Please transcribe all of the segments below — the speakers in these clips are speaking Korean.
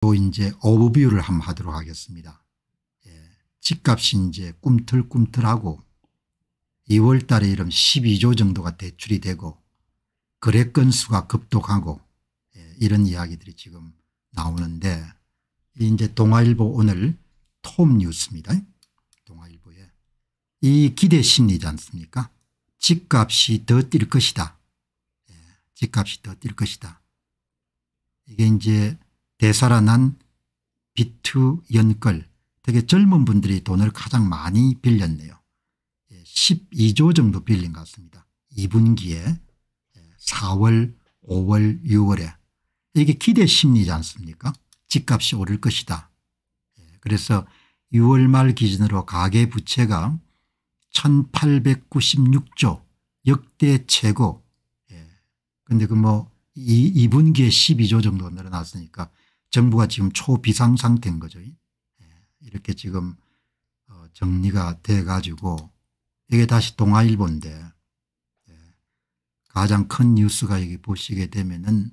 또 이제 오브뷰를 한번 하도록 하겠습니다. 예. 집값이 이제 꿈틀꿈틀하고 2월 달에 이름 12조 정도가 대출이 되고 거래 건수가 급독하고 예. 이런 이야기들이 지금 나오는데 이제 동아일보 오늘 톰 뉴스입니다. 동아일보에 이 기대 심리지 않습니까 집값이 더 뛸 것이다. 예. 집값이 더 뛸 것이다. 이게 이제 되살아난 비투 연끌 되게 젊은 분들이 돈을 가장 많이 빌렸네요. 12조 예, 정도 빌린 것 같습니다. 2분기에 4월 예, 5월 6월에 이게 기대 심리지 않습니까 집값이 오를 것이다. 예, 그래서 6월 말 기준으로 가계 부채가 1896조 역대 최고 그런데 그 뭐 2분기에 12조 정도 늘어났으니까 정부가 지금 초비상 상태인 거죠. 예. 이렇게 지금 어, 정리가 돼 가지고 이게 다시 동아일보데 예. 가장 큰 뉴스가 여기 보시게 되면은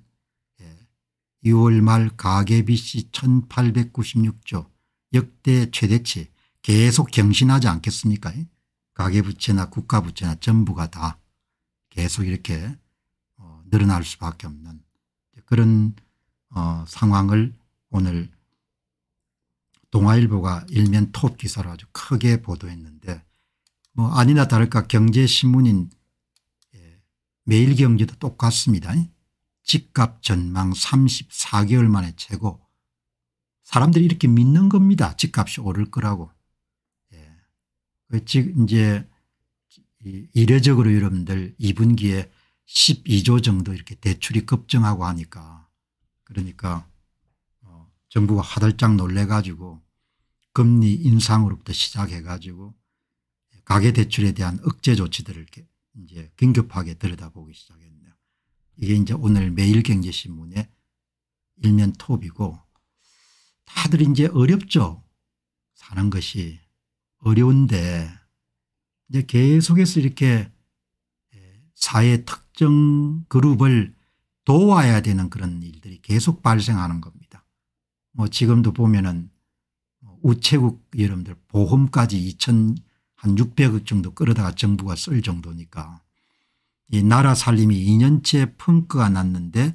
2월 예. 말 가계빚이 1896조 역대 최대치 계속 경신하지 않겠습니까 가계부채나 국가부채나 전부가 다 계속 이렇게 어, 늘어날 수밖에 없는 그런 어, 상황을 오늘 동아일보가 일면 톱 기사로 아주 크게 보도했는데 뭐 아니나 다를까 경제신문인 예, 매일경제도 똑같습니다. 집값 전망 34개월 만에 최고 사람들이 이렇게 믿는 겁니다. 집값이 오를 거라고. 예. 그 이제 이례적으로 여러분들 2분기에 12조 정도 이렇게 대출이 급증하고 하니까 그러니까 어 정부가 화들짝 놀래가지고 금리 인상으로부터 시작해가지고 가계대출에 대한 억제 조치들을 이제 긴급하게 들여다보기 시작했네요. 이게 이제 오늘 매일경제신문의 일면 톱이고 다들 이제 어렵죠. 사는 것이 어려운데 이제 계속해서 이렇게 예, 사회 특정 그룹을 도와야 되는 그런 일들이 계속 발생하는 겁니다. 뭐 지금도 보면은 우체국 여러분들 보험까지 2천 한 600억 정도 끌어다가 정부가 쓸 정도니까 이 나라 살림이 2년째 펑크가 났는데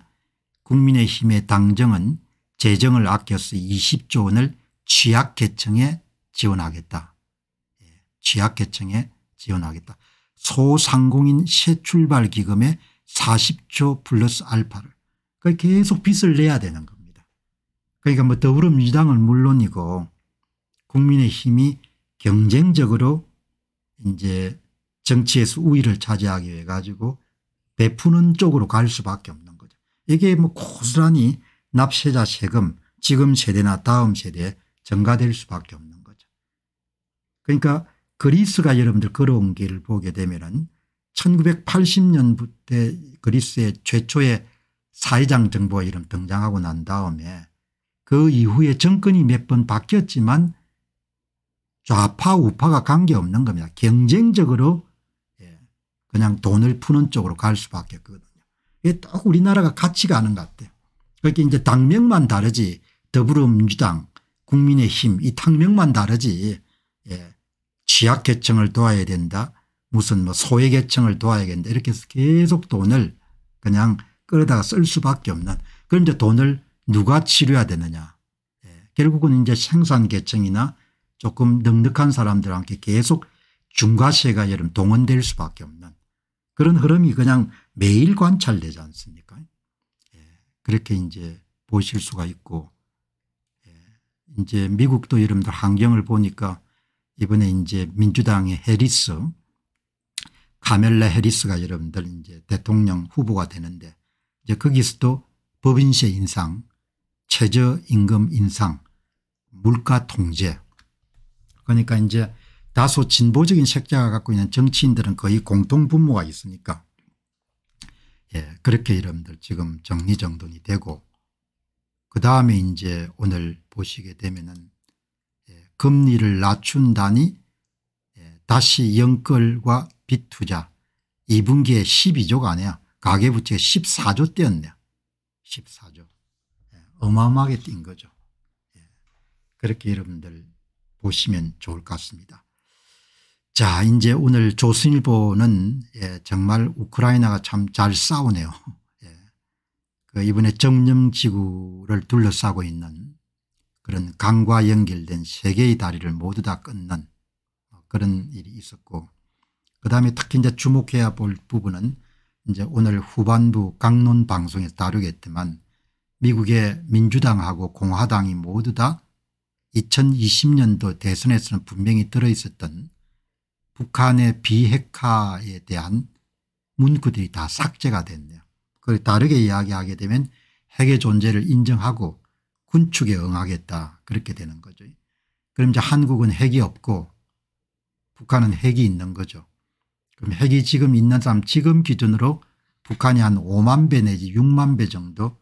국민의힘의 당정은 재정을 아껴서 20조 원을 취약계층에 지원하겠다. 예, 취약계층에 지원하겠다. 소상공인 새 출발기금의 4 0초 플러스 알파를 그 계속 빚을 내야 되는 겁니다. 그러니까 뭐 더불어민주당은 물론이고 국민의힘이 경쟁적으로 이제 정치에서 우위를 차지하기 위해 가지고 베푸는 쪽으로 갈 수밖에 없는 거죠. 이게 뭐 고스란히 납세자 세금 지금 세대나 다음 세대에 전가될 수밖에 없는 거죠. 그러니까 그리스가 여러분들 걸어온 길을 보게 되면 은 1980년대 그리스의 최초의 사회장 정부가 이름 등장하고 난 다음에 그 이후에 정권이 몇 번 바뀌었지만 좌파 우파가 관계없는 겁니다. 경쟁적으로 예, 그냥 돈을 푸는 쪽으로 갈 수밖에 없거든요. 이게 딱 우리나라가 같이 가는 것 같아요. 그러니 이제 당명만 다르지 더불어민주당 국민의힘 이 당명만 다르지 예. 취약계층을 도와야 된다 무슨 뭐 소외계층을 도와야겠는데 이렇게 해서 계속 돈을 그냥 끌어다가 쓸 수밖에 없는 그런데 돈을 누가 치료해야 되느냐 예. 결국은 이제 생산계층이나 조금 넉넉한 사람들한테 계속 중과세가 여름 동원될 수밖에 없는 그런 흐름이 그냥 매일 관찰되지 않습니까 예. 그렇게 이제 보실 수가 있고 예. 이제 미국도 여러분들 환경을 보니까 이번에 이제 민주당의 해리스 카멜라 해리스가 여러분들 이제 대통령 후보가 되는데 이제 거기서도 법인세 인상, 최저임금 인상, 물가 통제. 그러니까 이제 다소 진보적인 색채가 갖고 있는 정치인들은 거의 공통 분모가 있으니까 예, 그렇게 여러분들 지금 정리정돈이 되고 그 다음에 이제 오늘 보시게 되면은 예, 금리를 낮춘다니 예, 다시 연끌과 빚 투자 2분기에 12조가 아니야. 가계부채 14조 떼었네요. 14조. 예, 어마어마하게 뛴 거죠. 예, 그렇게 여러분들 보시면 좋을 것 같습니다. 자 이제 오늘 조선일보는 예, 정말 우크라이나가 참 잘 싸우네요. 예, 그 이번에 정념지구를 둘러싸고 있는 그런 강과 연결된 세 개의 다리를 모두 다 끊는 뭐 그런 일이 있었고 그다음에 특히 이제 주목해야 볼 부분은 이제 오늘 후반부 강론 방송에서 다루겠지만 미국의 민주당하고 공화당이 모두 다 2020년도 대선에서는 분명히 들어있었던 북한의 비핵화에 대한 문구들이 다 삭제가 됐네요. 그걸 다르게 이야기하게 되면 핵의 존재를 인정하고 군축에 응하겠다 그렇게 되는 거죠. 그럼 이제 한국은 핵이 없고 북한은 핵이 있는 거죠. 그럼 핵이 지금 있는 사람 지금 기준으로 북한이 한 5만 배 내지 6만 배 정도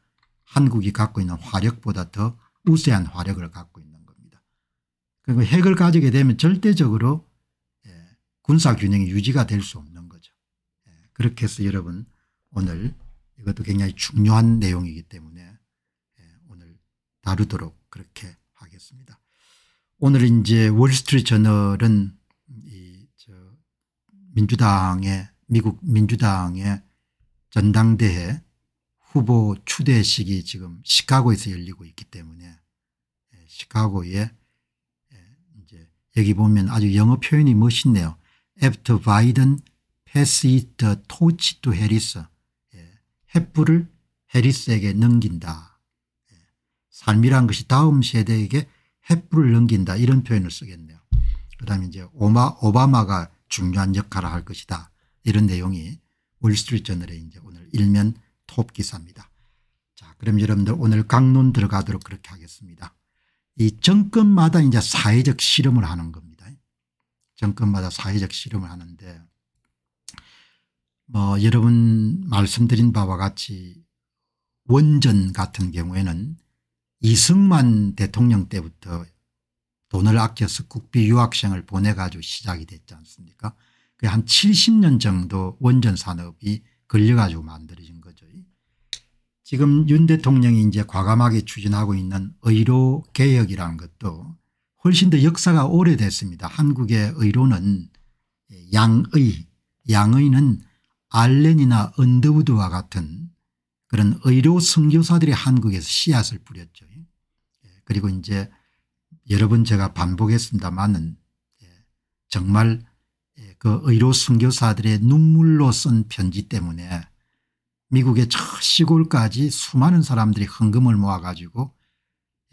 한국이 갖고 있는 화력보다 더 우세한 화력을 갖고 있는 겁니다. 그리고 핵을 가지게 되면 절대적으로 예, 군사균형이 유지가 될 수 없는 거죠. 예, 그렇게 해서 여러분 오늘 이것도 굉장히 중요한 내용이기 때문에 예, 오늘 다루도록 그렇게 하겠습니다. 오늘 이제 월스트리트 저널은 민주당의 미국 민주당의 전당대회 후보 추대식이 지금 시카고에서 열리고 있기 때문에 예, 시카고에 예, 이제 여기 보면 아주 영어 표현이 멋있네요. After Biden passes the torch to Harris. 햇불을 예, 해리스에게 넘긴다. 삶이란 것이 다음 세대에게 햇불을 넘긴다 이런 표현을 쓰겠네요. 그 다음에 이제 오마, 오바마가 중요한 역할을 할 것이다. 이런 내용이 월스트리트저널의 이제 오늘 일면 톱 기사입니다. 자, 그럼 여러분들 오늘 강론 들어가도록 그렇게 하겠습니다. 이 정권마다 이제 사회적 실험을 하는 겁니다. 정권마다 사회적 실험을 하는데 뭐 여러분 말씀드린 바와 같이 원전 같은 경우에는 이승만 대통령 때부터 돈을 아껴서 국비 유학생을 보내가지고 시작이 됐지 않습니까 한 70년 정도 원전 산업이 걸려가지고 만들어진 거죠. 지금 윤 대통령이 이제 과감하게 추진하고 있는 의료 개혁이라는 것도 훨씬 더 역사가 오래됐습니다. 한국의 의료는 양의 양의는 알렌이나 언더우드와 같은 그런 의료 선교사들이 한국에서 씨앗을 뿌렸죠. 그리고 이제 여러 번 제가 반복했습니다만은 예, 정말 예, 그 의료 선교사들의 눈물로 쓴 편지 때문에 미국의 저 시골까지 수많은 사람들이 헌금을 모아가지고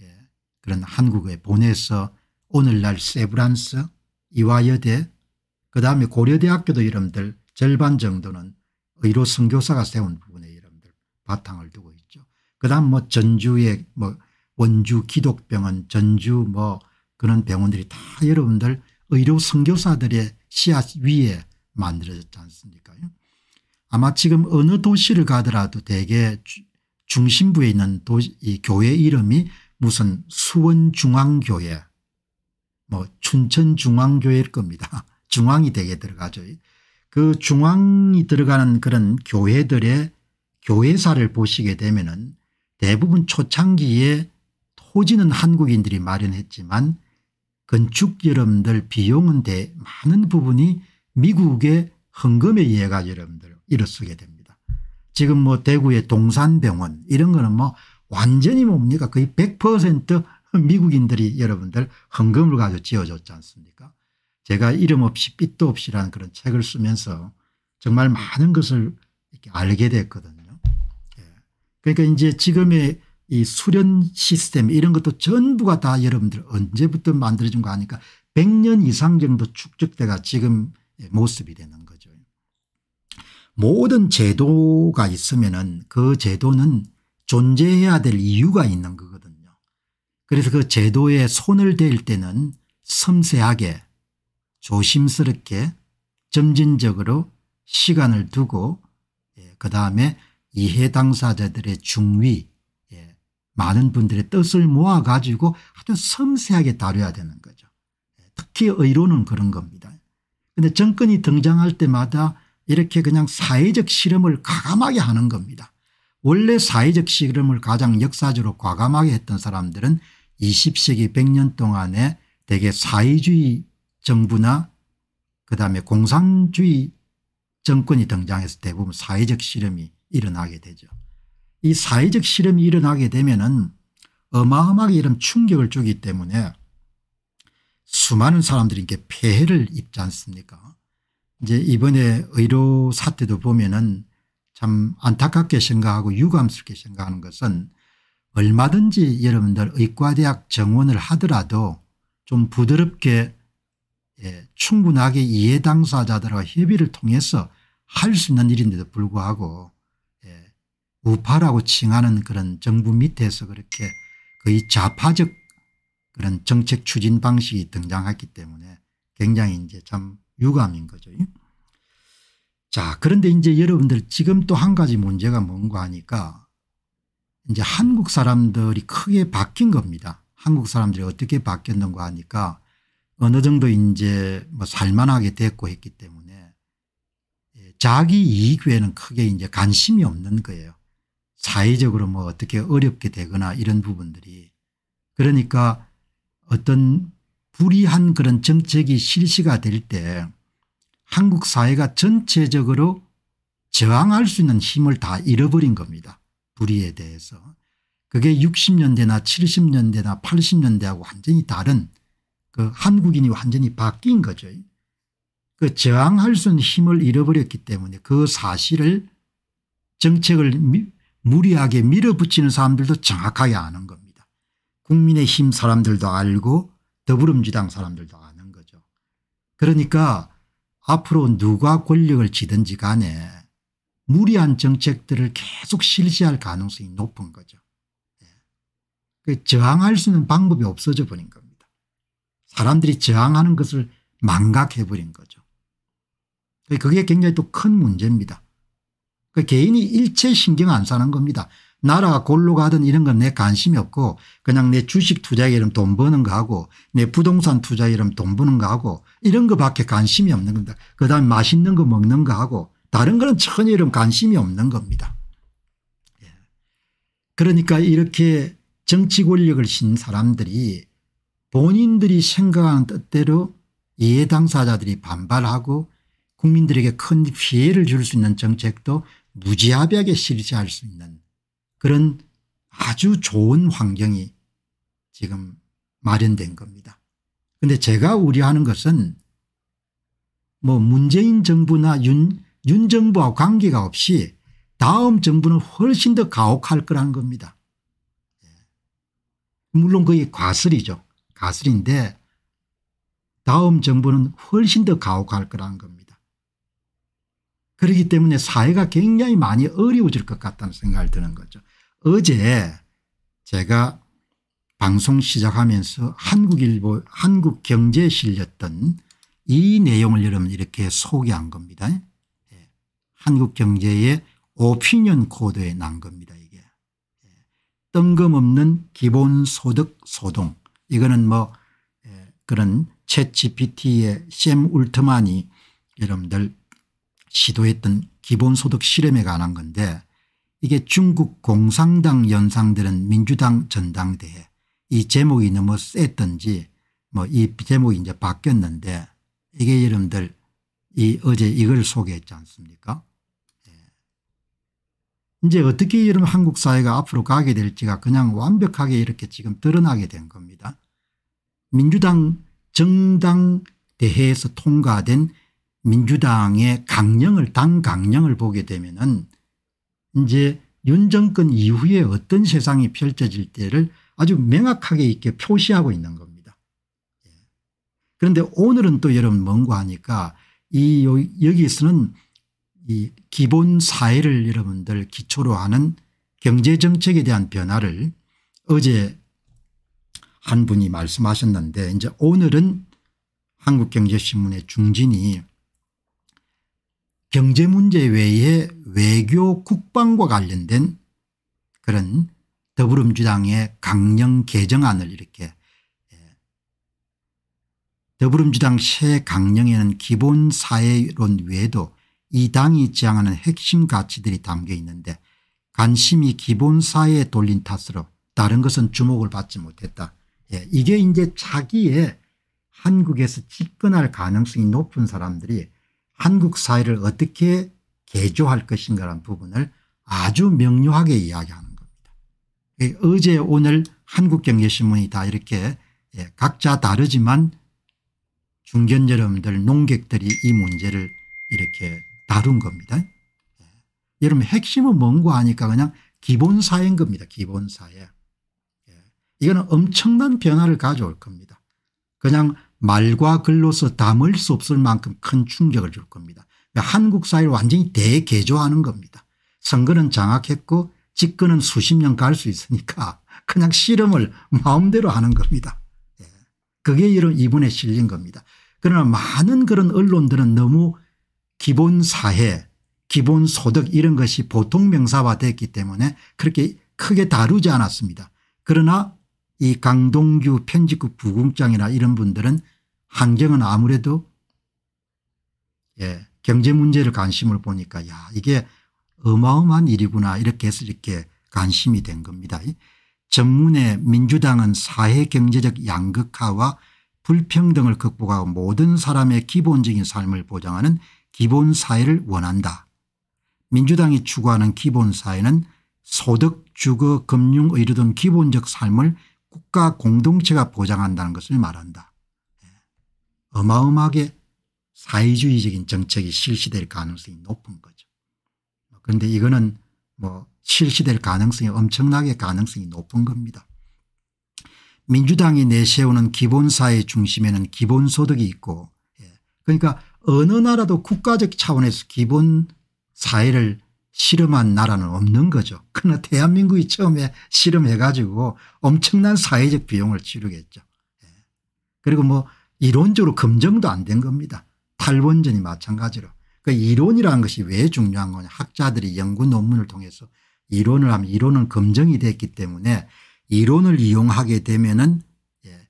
예, 그런 한국에 보내서 오늘날 세브란스 이화여대 그다음에 고려대학교도 여러분들 절반 정도는 의료 선교사가 세운 부분에 여러분들 바탕을 두고 있죠. 그다음 뭐 전주의 뭐 원주 기독병원 전주 뭐 그런 병원들이 다 여러분들 의료 선교사들의 씨앗 위에 만들어졌지 않습니까 아마 지금 어느 도시를 가더라도 대개 중심부에 있는 도시, 이 교회 이름이 무슨 수원중앙교회 뭐 춘천중앙교회일 겁니다. 중앙이 되게 들어가죠. 그 중앙이 들어가는 그런 교회들의 교회사를 보시게 되면 은 대부분 초창기에 토지는 한국인들이 마련했지만 건축 여러분들 비용은 대 많은 부분이 미국의 헌금에 의해 가 여러분들 일어서게 됩니다. 지금 뭐 대구의 동산병원 이런 거는 뭐 완전히 뭡니까 거의 100% 미국인들이 여러분들 헌금을 가지고 지어줬지 않습니까 제가 이름 없이 빛도 없이라는 그런 책을 쓰면서 정말 많은 것을 이렇게 알게 됐거든요. 예. 그러니까 이제 지금의 이 수련 시스템 이런 것도 전부가 다 여러분들 언제부터 만들어진 거 아니까 100년 이상 정도 축적돼가 지금 모습이 되는 거죠. 모든 제도가 있으면 은그 제도는 존재해야 될 이유가 있는 거거든요. 그래서 그 제도에 손을 댈 때는 섬세하게 조심스럽게 점진적으로 시간을 두고 예, 그 다음에 이해 당사자들의 중위 많은 분들의 뜻을 모아가지고 아주 섬세하게 다뤄야 되는 거죠. 특히 의료는 그런 겁니다. 그런데 정권이 등장할 때마다 이렇게 그냥 사회적 실험을 과감하게 하는 겁니다. 원래 사회적 실험을 가장 역사적으로 과감하게 했던 사람들은 20세기 100년 동안에 대개 사회주의 정부나 그다음에 공산주의 정권이 등장해서 대부분 사회적 실험이 일어나게 되죠. 이 사회적 실험이 일어나게 되면은 어마어마하게 이런 충격을 주기 때문에 수많은 사람들이 이렇게 폐해를 입지 않습니까 이제 이번에 의료 사태도 보면은 참 안타깝게 생각하고 유감스럽게 생각하는 것은 얼마든지 여러분들 의과대학 정원을 하더라도 좀 부드럽게 예, 충분하게 이해 당사자들과 협의를 통해서 할 수 있는 일인데도 불구하고 우파라고 칭하는 그런 정부 밑에서 그렇게 거의 좌파적 그런 정책 추진 방식이 등장했기 때문에 굉장히 이제 참 유감인 거죠. 자 그런데 이제 여러분들 지금 또 한 가지 문제가 뭔가 하니까 이제 한국 사람들이 크게 바뀐 겁니다. 한국 사람들이 어떻게 바뀌었는가 하니까 어느 정도 이제 뭐 살만하게 됐고 했기 때문에 예, 자기 이익 외에는 크게 이제 관심이 없는 거예요. 사회적으로 뭐 어떻게 어렵게 되거나 이런 부분들이 그러니까 어떤 불이한 그런 정책이 실시가 될 때 한국 사회가 전체적으로 저항할 수 있는 힘을 다 잃어버린 겁니다. 불의에 대해서. 그게 60년대나 70년대나 80년대하고 완전히 다른 그 한국인이 완전히 바뀐 거죠. 그 저항할 수 있는 힘을 잃어버렸기 때문에 그 사실을 정책을 무리하게 밀어붙이는 사람들도 정확하게 아는 겁니다. 국민의힘 사람들도 알고 더불어민주당 사람들도 아는 거죠. 그러니까 앞으로 누가 권력을 쥐든지 간에 무리한 정책들을 계속 실시할 가능성이 높은 거죠. 예. 그 저항할 수 있는 방법이 없어져 버린 겁니다. 사람들이 저항하는 것을 망각해 버린 거죠. 그게 굉장히 또 큰 문제입니다. 그 개인이 일체 신경 안 사는 겁니다. 나라가 골로 가든 이런 건 내 관심이 없고 그냥 내 주식 투자 이름 돈 버는 거 하고 내 부동산 투자 이름 돈 버는 거 하고 이런 거밖에 관심이 없는 겁니다. 그다음 맛있는 거 먹는 거 하고 다른 거는 전혀 이런 관심이 없는 겁니다. 예. 그러니까 이렇게 정치 권력을 신 사람들이 본인들이 생각하는 뜻대로 이해 당사자들이 반발하고 국민들에게 큰 피해를 줄 수 있는 정책도 무지하게 실시할 수 있는 그런 아주 좋은 환경이 지금 마련된 겁니다. 그런데 제가 우려하는 것은 뭐 문재인 정부나 윤, 윤 정부와 관계가 없이 다음 정부는 훨씬 더 가혹할 거라는 겁니다. 예. 물론 그게 과슬이죠. 과슬인데 다음 정부는 훨씬 더 가혹할 거라는 겁니다. 그렇기 때문에 사회가 굉장히 많이 어려워질 것 같다는 생각이 드는 거죠. 어제 제가 방송 시작하면서 한국일보 한국경제에 실렸던 이 내용을 여러분 이렇게 소개한 겁니다. 예. 한국경제의 오피니언 코드에 난 겁니다. 이게 예. 뜬금없는 기본소득 소동 이거는 뭐 예, 그런 채 GPT의 샘 울트만이 여러분들 시도했던 기본소득 실험에 관한 건데 이게 중국 공산당 연상들은 민주당 전당대회 이 제목이 너무 셌던지 뭐 이 제목이 이제 바뀌었는데 이게 여러분들 이 어제 이걸 소개했지 않습니까 예. 이제 어떻게 여러 한국 사회가 앞으로 가게 될지가 그냥 완벽하게 이렇게 지금 드러나게 된 겁니다. 민주당 정당 대회에서 통과된 민주당의 강령을 당 강령을 보게 되면은 이제 윤 정권 이후에 어떤 세상이 펼쳐질 때를 아주 명확하게 이렇게 표시하고 있는 겁니다. 예. 그런데 오늘은 또 여러분 뭔고 하니까 이 여기서는 이 기본 사회를 여러분들 기초로 하는 경제정책에 대한 변화를 어제 한 분이 말씀하셨는데 이제 오늘은 한국경제신문의 중진이 경제 문제 외에 외교 국방과 관련된 그런 더불어민주당의 강령 개정안을 이렇게 예, 더불어민주당 새 강령에는 기본 사회론 외에도 이 당이 지향하는 핵심 가치들이 담겨 있는데 관심이 기본 사회에 돌린 탓으로 다른 것은 주목을 받지 못했다. 예, 이게 이제 자기의 한국에서 집권할 가능성이 높은 사람들이 한국 사회를 어떻게 개조할 것인가라는 부분을 아주 명료하게 이야기하는 겁니다. 예, 어제 오늘 한국경제신문이 다 이렇게 예, 각자 다르지만 중견 여러분들 농객들이 이 문제를 이렇게 다룬 겁니다. 예. 여러분 핵심은 뭔고 하니까 그냥 기본사회인 겁니다. 기본사회. 이거는 엄청난 변화를 가져올 겁니다. 그냥 말과 글로서 담을 수 없을 만큼 큰 충격을 줄 겁니다. 그러니까 한국 사회를 완전히 대개조하는 겁니다. 선거는 장악했고 집권은 수십 년 갈 수 있으니까 그냥 실험을 마음대로 하는 겁니다. 예. 그게 이런 이분에 실린 겁니다. 그러나 많은 그런 언론들은 너무 기본 사회 기본 소득 이런 것이 보통 명사화됐기 때문에 그렇게 크게 다루지 않았습니다. 그러나 이 강동규 편집국 부국장이나 이런 분들은 환경은 아무래도 예, 경제 문제를 관심을 보니까 야 이게 어마어마한 일이구나 이렇게 해서 이렇게 관심이 된 겁니다. 전문의 민주당은 사회경제적 양극화와 불평등을 극복하고 모든 사람의 기본적인 삶을 보장하는 기본사회를 원한다. 민주당이 추구하는 기본사회는 소득, 주거, 금융, 의료 등 기본적 삶을 국가 공동체가 보장한다는 것을 말한다. 예. 어마어마하게 사회주의적인 정책이 실시될 가능성이 높은 거죠. 그런데 이거는 뭐 실시될 가능성이 엄청나게 가능성이 높은 겁니다. 민주당이 내세우는 기본사회 중심에는 기본소득이 있고 예. 그러니까 어느 나라도 국가적 차원에서 기본사회를 실험한 나라는 없는 거죠. 그러나 대한민국이 처음에 실험해 가지고 엄청난 사회적 비용을 치르겠죠. 예. 그리고 뭐 이론적으로 검증도 안 된 겁니다. 탈원전이 마찬가지로. 그 이론이라는 것이 왜 중요한 거냐. 학자들이 연구 논문을 통해서 이론을 하면 이론은 검증이 됐기 때문에 이론을 이용하게 되면은 예,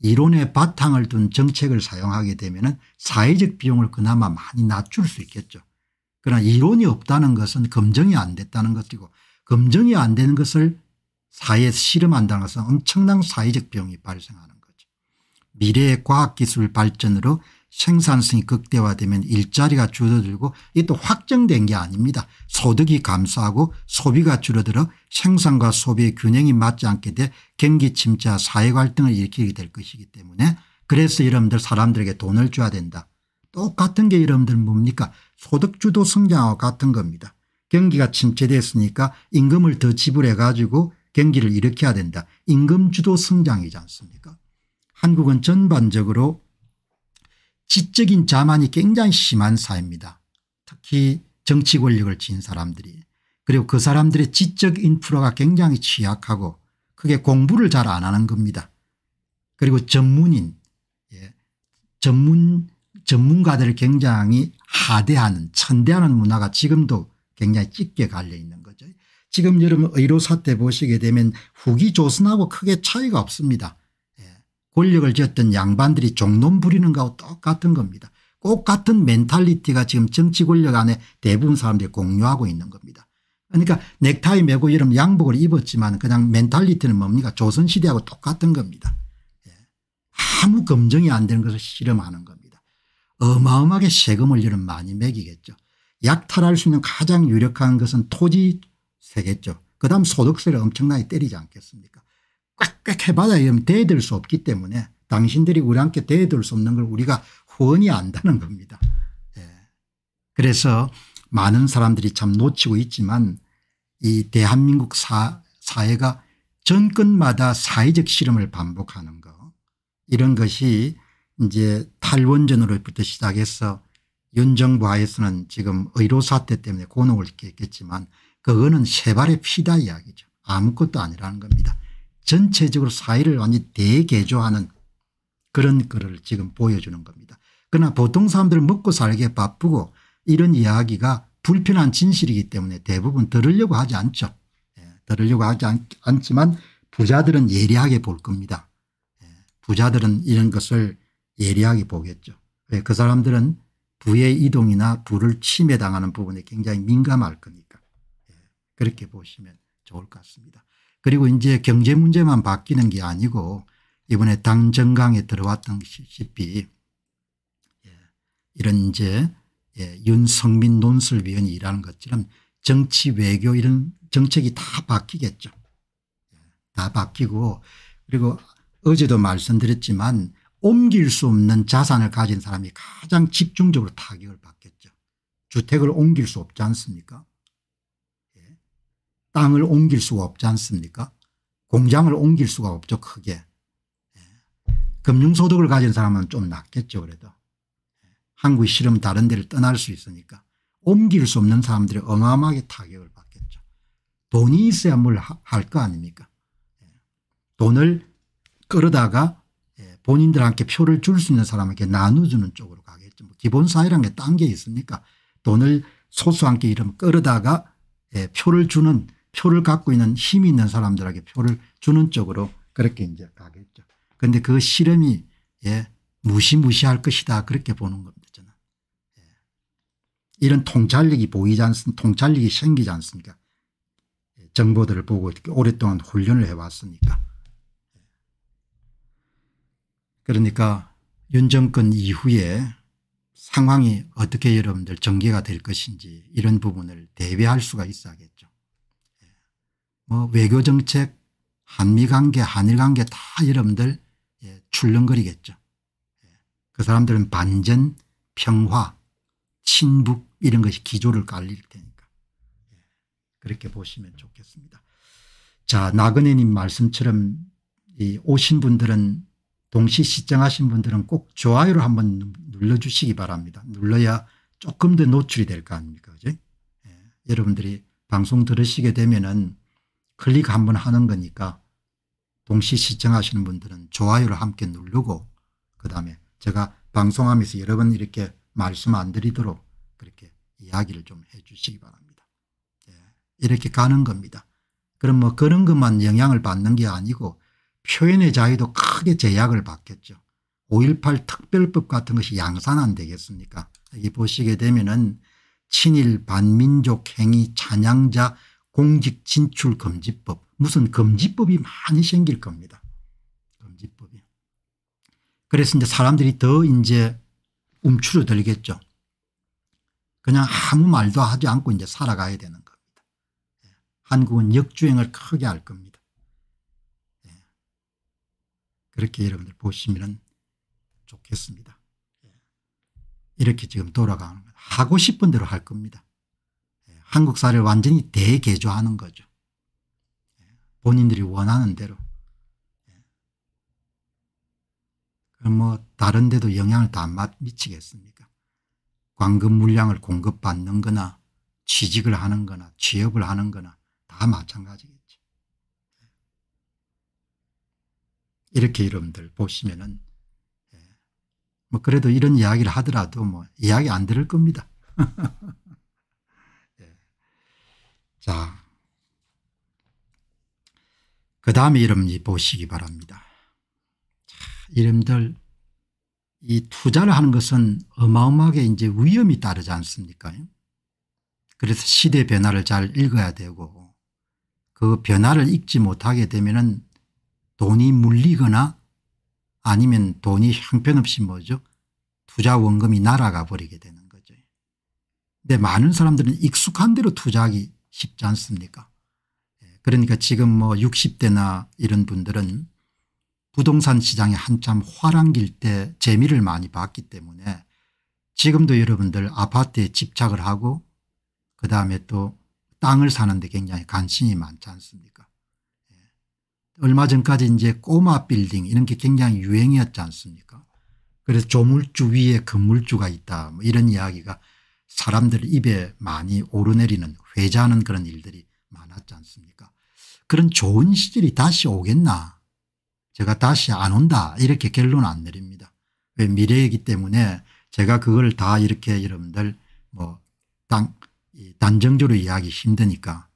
이론의 바탕을 둔 정책을 사용하게 되면은 사회적 비용을 그나마 많이 낮출 수 있겠죠. 그러나 이론이 없다는 것은 검증이 안 됐다는 것이고 검증이 안 되는 것을 사회에 실험한다는 것은 엄청난 사회적 병이 발생하는 거죠. 미래의 과학기술 발전으로 생산성이 극대화되면 일자리가 줄어들고 이것도 확정된 게 아닙니다. 소득이 감소하고 소비가 줄어들어 생산과 소비의 균형이 맞지 않게 돼 경기 침체와 사회 갈등을 일으키게 될 것이기 때문에 그래서 여러분들 사람들에게 돈을 줘야 된다. 똑같은 게 여러분들 뭡니까 소득주도 성장과 같은 겁니다. 경기가 침체됐으니까 임금을 더 지불해 가지고 경기를 일으켜야 된다. 임금주도 성장이지 않습니까 한국은 전반적으로 지적인 자만이 굉장히 심한 사회입니다. 특히 정치 권력을 지닌 사람들이 그리고 그 사람들의 지적 인프라가 굉장히 취약하고 그게 공부를 잘 안 하는 겁니다. 그리고 전문인 예. 전문 전문가들을 굉장히 하대하는 천대하는 문화가 지금도 굉장히 깊게 갈려 있는 거죠. 지금 여러분 의료사 태 보시게 되면 후기 조선하고 크게 차이가 없습니다. 예. 권력을 쥐었던 양반들이 종놈 부리는 거하고 똑같은 겁니다. 꼭 같은 멘탈리티가 지금 정치 권력 안에 대부분 사람들이 공유하고 있는 겁니다. 그러니까 넥타이 메고 이런 양복을 입었지만 그냥 멘탈리티는 뭡니까 조선시대하고 똑같은 겁니다. 예. 아무 검증이 안 되는 것을 실험하는 겁니다. 어마어마하게 세금을 이는 많이 매기겠죠. 약탈할 수 있는 가장 유력한 것은 토지세겠죠. 그다음 소득세를 엄청나게 때리지 않겠습니까 꽉꽉 해봐야 이러면 대들 수 없기 때문에 당신들이 우리한테 대들 수 없는 걸 우리가 후원이 안다는 겁니다. 예. 그래서 많은 사람들이 참 놓치고 있지만 이 대한민국 사, 사회가 정권마다 사회적 실험을 반복하는 것 이런 것이 이제 탈원전으로부터 시작해서 윤정부하에서는 지금 의료사태 때문에 고농을 겪겠지만 그거는 세발의 피다 이야기죠. 아무것도 아니라는 겁니다. 전체적으로 사회를 완전히 대개조하는 그런 글을 지금 보여주는 겁니다. 그러나 보통 사람들은 먹고 살기에 바쁘고 이런 이야기가 불편한 진실이기 때문에 대부분 들으려고 하지 않죠. 예, 들으려고 하지 않, 지만 부자들은 예리하게 볼 겁니다. 예, 부자들은 이런 것을 예리하게 보겠죠. 왜? 예, 그 사람들은 부의 이동이나 부를 침해당하는 부분에 굉장히 민감할 거니까 예. 그렇게 보시면 좋을 것 같습니다. 그리고 이제 경제 문제만 바뀌는 게 아니고 이번에 당 정강에 들어왔던 시피 예. 이런 이제 예. 윤성민 논술위원이 일하는 것처럼 정치 외교 이런 정책이 다 바뀌겠죠. 예, 다 바뀌고 그리고 어제도 말씀드렸지만 옮길 수 없는 자산을 가진 사람이 가장 집중적으로 타격을 받겠죠. 주택을 옮길 수 없지 않습니까? 예. 땅을 옮길 수가 없지 않습니까? 공장을 옮길 수가 없죠 크게. 예. 금융소득을 가진 사람은 좀 낫겠죠 그래도. 예. 한국의 실험 다른 데를 떠날 수 있으니까 옮길 수 없는 사람들이 어마어마하게 타격을 받겠죠. 돈이 있어야 뭘 할 거 아닙니까? 예. 돈을 끌어다가 본인들한테 표를 줄 수 있는 사람에게 나눠주는 쪽으로 가겠죠. 뭐 기본 사회란 게딴 게 있습니까 돈을 소수한테 이름 끌어다가 예, 표를 주는 표를 갖고 있는 힘이 있는 사람들에게 표를 주는 쪽으로 그렇게 이제 가겠죠. 그런데 그 실험이 예, 무시무시할 것이다 그렇게 보는 겁니다. 저는. 예. 이런 통찰력이 보이지 않습니까 통찰력이 생기지 않습니까 예, 정보들을 보고 오랫동안 훈련을 해왔으니까. 그러니까 윤정권 이후에 상황이 어떻게 여러분들 전개가 될 것인지 이런 부분을 대비할 수가 있어야겠죠. 예. 뭐 외교정책 한미관계 한일관계 다 여러분들 예, 출렁거리겠죠. 예. 그 사람들은 반전 평화 친북 이런 것이 기조를 깔릴 테니까 그렇게 보시면 좋겠습니다. 자 나그네님 말씀처럼 오신 분들은 동시 시청하신 분들은 꼭 좋아요를 한번 눌러주시기 바랍니다. 눌러야 조금 더 노출이 될 거 아닙니까? 그죠? 예. 여러분들이 방송 들으시게 되면은 클릭 한번 하는 거니까 동시 시청하시는 분들은 좋아요를 함께 누르고 그 다음에 제가 방송하면서 여러 분 이렇게 말씀 안 드리도록 그렇게 이야기를 좀 해 주시기 바랍니다. 예. 이렇게 가는 겁니다. 그럼 뭐 그런 것만 영향을 받는 게 아니고 표현의 자유도 크게 제약을 받겠죠. 5.18 특별법 같은 것이 양산 안 되겠습니까 여기 보시게 되면 은 친일 반민족 행위 찬양자 공직 진출 금지법 무슨 금지법이 많이 생길 겁니다. 금지법이. 그래서 이제 사람들이 더 이제 움츠러들겠죠. 그냥 아무 말도 하지 않고 이제 살아가야 되는 겁니다. 예. 한국은 역주행을 크게 할 겁니다. 그렇게 여러분들 보시면 좋겠습니다. 예. 이렇게 지금 돌아가는 거 하고 싶은 대로 할 겁니다. 예. 한국 사를 완전히 대개조하는 거죠. 예. 본인들이 원하는 대로. 그럼 뭐 다른 데도 영향을 다 미치겠습니까? 광금 물량을 공급받는 거나 취직을 하는 거나 취업을 하는 거나 다 마찬가지입니다. 이렇게 여러분들 보시면은 예, 뭐 그래도 이런 이야기를 하더라도 뭐 이야기 안 들을 겁니다. 예. 자, 그 다음에 여러분이 보시기 바랍니다. 자, 여러분들 이 투자를 하는 것은 어마어마하게 이제 위험이 따르지 않습니까? 그래서 시대 변화를 잘 읽어야 되고 그 변화를 읽지 못하게 되면은 돈이 물리거나 아니면 돈이 형편없이 뭐죠 투자 원금이 날아가 버리게 되는 거죠. 근데 많은 사람들은 익숙한 대로 투자하기 쉽지 않습니까 예, 그러니까 지금 뭐 60대나 이런 분들은 부동산 시장이 한참 화랑길 때 재미를 많이 봤기 때문에 지금도 여러분들 아파트에 집착을 하고 그다음에 또 땅을 사는 데 굉장히 관심이 많지 않습니까 얼마 전까지 이제 꼬마 빌딩 이런 게 굉장히 유행이었지 않습니까? 그래서 조물주 위에 건물주가 있다 뭐 이런 이야기가 사람들 입에 많이 오르내리는 회자하는 그런 일들이 많았지 않습니까? 그런 좋은 시절이 다시 오겠나? 제가 다시 안 온다 이렇게 결론 안 내립니다. 왜 미래이기 때문에 제가 그걸 다 이렇게 여러분들 뭐 단, 단정적으로 이야기 힘드니까.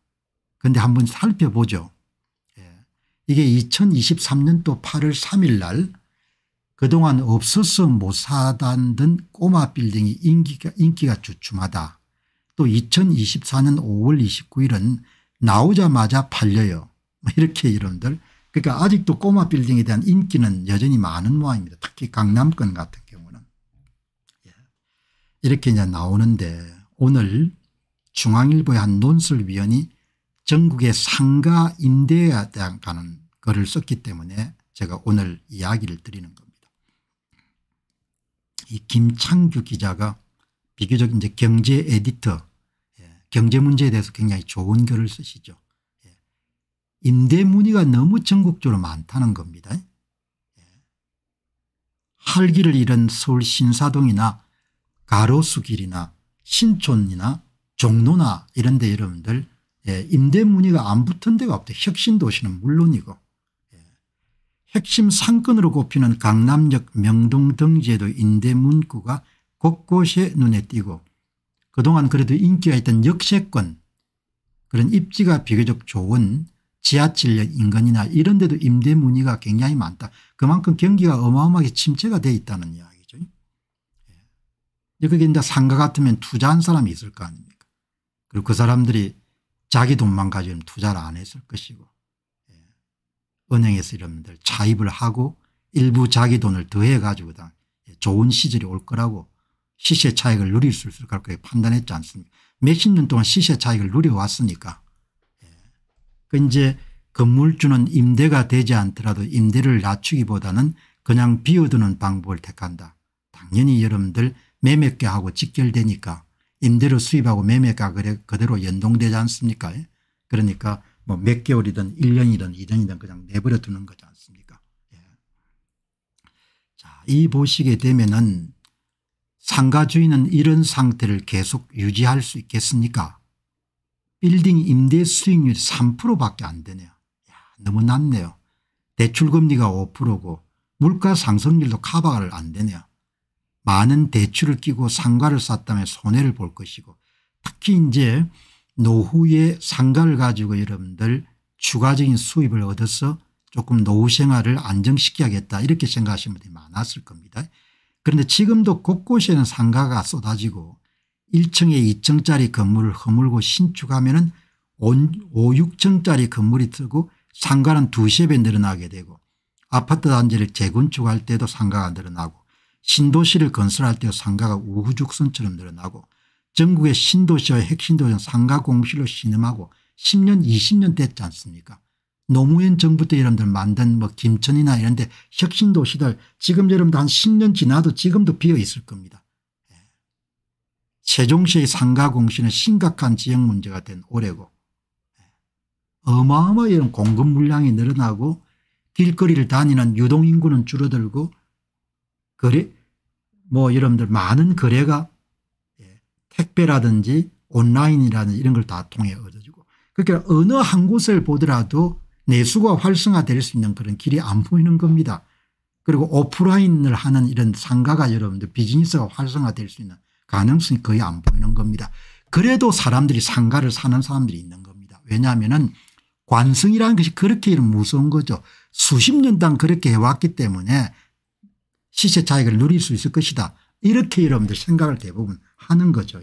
그런데 한번 살펴보죠. 이게 2023년 또 8월 3일 날 그동안 없어서 못 사단 든 꼬마 빌딩이 인기가, 인기가 주춤하다. 또 2024년 5월 29일은 나오자마자 팔려요. 뭐 이렇게 이런들. 그러니까 아직도 꼬마 빌딩에 대한 인기는 여전히 많은 모양입니다. 특히 강남권 같은 경우는. 예. 이렇게 이제 나오는데 오늘 중앙일보의 한논술위원이 전국의 상가 임대에 대한 거를 썼기 때문에 제가 오늘 이야기를 드리는 겁니다. 이 김창규 기자가 비교적 이제 경제 에디터 예, 경제 문제에 대해서 굉장히 좋은 글을 쓰시죠. 예, 임대 문의가 너무 전국적으로 많다는 겁니다. 예, 할기를 잃은 서울 신사동이나 가로수길이나 신촌이나 종로나 이런 데 여러분들 예, 임대 문의가 안 붙은 데가 없대. 혁신 도시는 물론이고 예. 핵심 상권으로 꼽히는 강남역 명동 등지에도 임대 문구가 곳곳에 눈에 띄고 그동안 그래도 인기가 있던 역세권 그런 입지가 비교적 좋은 지하철역 인근이나 이런 데도 임대 문의가 굉장히 많다. 그만큼 경기가 어마어마하게 침체가 돼 있다는 이야기죠. 예. 그게 이제 상가 같으면 투자한 사람이 있을 거 아닙니까 그리고 그 사람들이 자기 돈만 가지고 투자를 안 했을 것이고 예. 은행에서 이러분들 차입을 하고 일부 자기 돈을 더해 가지고 다 예, 좋은 시절이 올 거라고 시세 차익을 누릴 수 있을 거라고 판단했지 않습니까 몇십 년 동안 시세 차익을 누려왔으니까 예. 그 이제 건물주는 임대가 되지 않더라도 임대를 낮추기보다는 그냥 비워두는 방법을 택한다. 당연히 여러분들 매매가하고 직결되니까 임대료 수입하고 매매가 그대로 연동되지 않습니까 그러니까 뭐 몇 개월이든 1년이든 2년이든 그냥 내버려 두는 거지 않습니까 예. 자, 이 보시게 되면은 상가 주인은 이런 상태를 계속 유지할 수 있겠습니까 빌딩 임대 수익률 3%밖에 안 되네요 야, 너무 낮네요 대출금리가 5%고 물가 상승률도 커버를 안 되네요 많은 대출을 끼고 상가를 샀다면 손해를 볼 것이고 특히 이제 노후에 상가를 가지고 여러분들 추가적인 수입을 얻어서 조금 노후 생활을 안정시켜야겠다 이렇게 생각하시는 분들이 많았을 겁니다. 그런데 지금도 곳곳에는 상가가 쏟아지고 1층에 2층짜리 건물을 허물고 신축하면 은 5, 6층짜리 건물이 뜨고 상가는 두세 배 늘어나게 되고 아파트 단지를 재건축할 때도 상가가 늘어나고 신도시를 건설할 때 상가가 우후죽순처럼 늘어나고 전국의 신도시와 핵신도시는 상가 공실로 신음하고 10년 20년 됐지 않습니까 노무현 정부 때 여러분들 만든 뭐 김천이나 이런 데 혁신도시들 지금 여러분들 한 10년 지나도 지금도 비어 있을 겁니다. 예. 세종시의 상가 공시는 심각한 지역 문제가 된 올해고 예. 어마어마한 공급 물량이 늘어나고 길거리를 다니는 유동인구는 줄어들고 거래, 뭐 여러분들 많은 거래가 예, 택배라든지 온라인이라든지 이런 걸 다 통해 얻어지고 그러니까 어느 한 곳을 보더라도 내수가 활성화될 수 있는 그런 길이 안 보이는 겁니다. 그리고 오프라인을 하는 이런 상가가 여러분들 비즈니스가 활성화될 수 있는 가능성이 거의 안 보이는 겁니다. 그래도 사람들이 상가를 사는 사람들이 있는 겁니다. 왜냐하면 관성이라는 것이 그렇게 무서운 거죠. 수십 년간 그렇게 해왔기 때문에 시세 차익을 누릴 수 있을 것이다. 이렇게 여러분들 생각을 대부분 하는 거죠.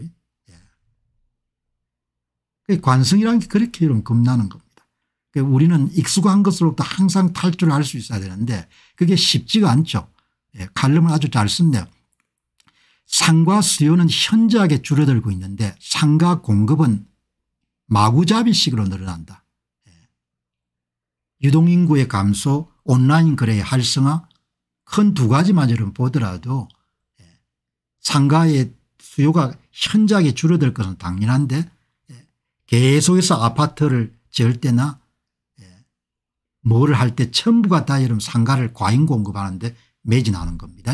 예. 관성이라는 게 그렇게 여러분 겁나는 겁니다. 그 우리는 익숙한 것으로부터 항상 탈출을 할 수 있어야 되는데 그게 쉽지가 않죠. 예. 칼럼을 아주 잘 썼네요. 상과 수요는 현저하게 줄어들고 있는데 상가 공급은 마구잡이식으로 늘어난다. 예. 유동인구의 감소, 온라인 거래의 활성화, 큰두 가지만 저는 보더라도 예, 상가의 수요가 현저하게 줄어들 것은 당연한데 예, 계속해서 아파트를 지을 때나 예, 뭐를 할 때 전부가 다 여러분 상가를 과잉 공급하는데 매진하는 겁니다.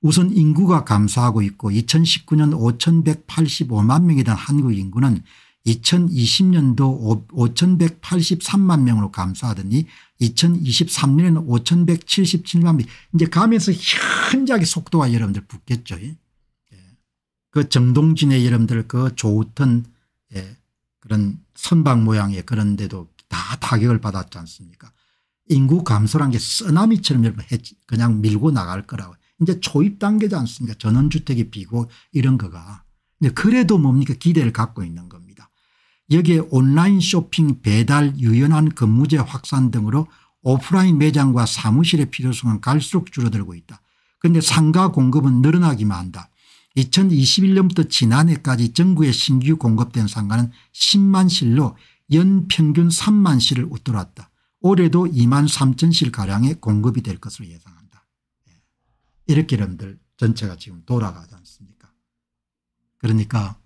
우선 인구가 감소하고 있고 2019년 5185만 명이던 한국 인구는 2020년도 5183만 명으로 감소하더니 2023년에는 5177만 리 이제 가면서 현저하게 속도가 여러분들 붙겠죠. 예. 예. 그 정동진의 여러분들 그조우 예. 그런 선박 모양의 그런 데도 다 타격을 받았지 않습니까 인구 감소란 게 쓰나미처럼 여러분 그냥 밀고 나갈 거라고 이제 초입 단계지 않습니까 전원주택이 비고 이런 거가 근데 그래도 뭡니까 기대를 갖고 있는 겁니다. 여기에 온라인 쇼핑 배달 유연한 근무제 확산 등으로 오프라인 매장과 사무실의 필요성은 갈수록 줄어들고 있다. 그런데 상가 공급은 늘어나기만 한다. 2021년부터 지난해까지 전국에 신규 공급된 상가는 10만 실로 연 평균 3만 실을 웃돌았다. 올해도 2만 3천 실가량의 공급이 될 것으로 예상한다. 예. 이렇게 여러분들 전체가 지금 돌아가지 않습니까 그러니까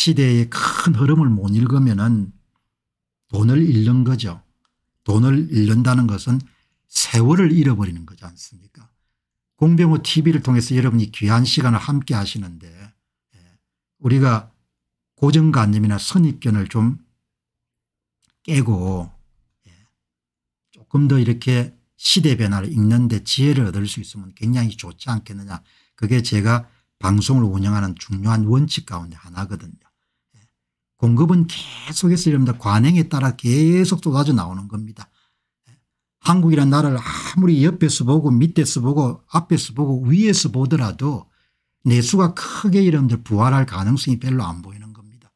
시대의 큰 흐름을 못 읽으면 돈을 잃는 거죠. 돈을 잃는다는 것은 세월을 잃어버리는 거지 않습니까 공병호 tv를 통해서 여러분이 귀한 시간을 함께 하시는데 예, 우리가 고정관념이나 선입견을 좀 깨고 예, 조금 더 이렇게 시대 변화를 읽는데 지혜를 얻을 수 있으면 굉장히 좋지 않겠느냐 그게 제가 방송을 운영하는 중요한 원칙 가운데 하나거든요. 공급은 계속해서 이럽니다. 관행에 따라 계속 쏟아져 나오는 겁니다. 한국이란 나라를 아무리 옆에서 보고 밑에서 보고 앞에서 보고 위에서 보더라도 내수가 크게 이름들 부활할 가능성이 별로 안 보이는 겁니다.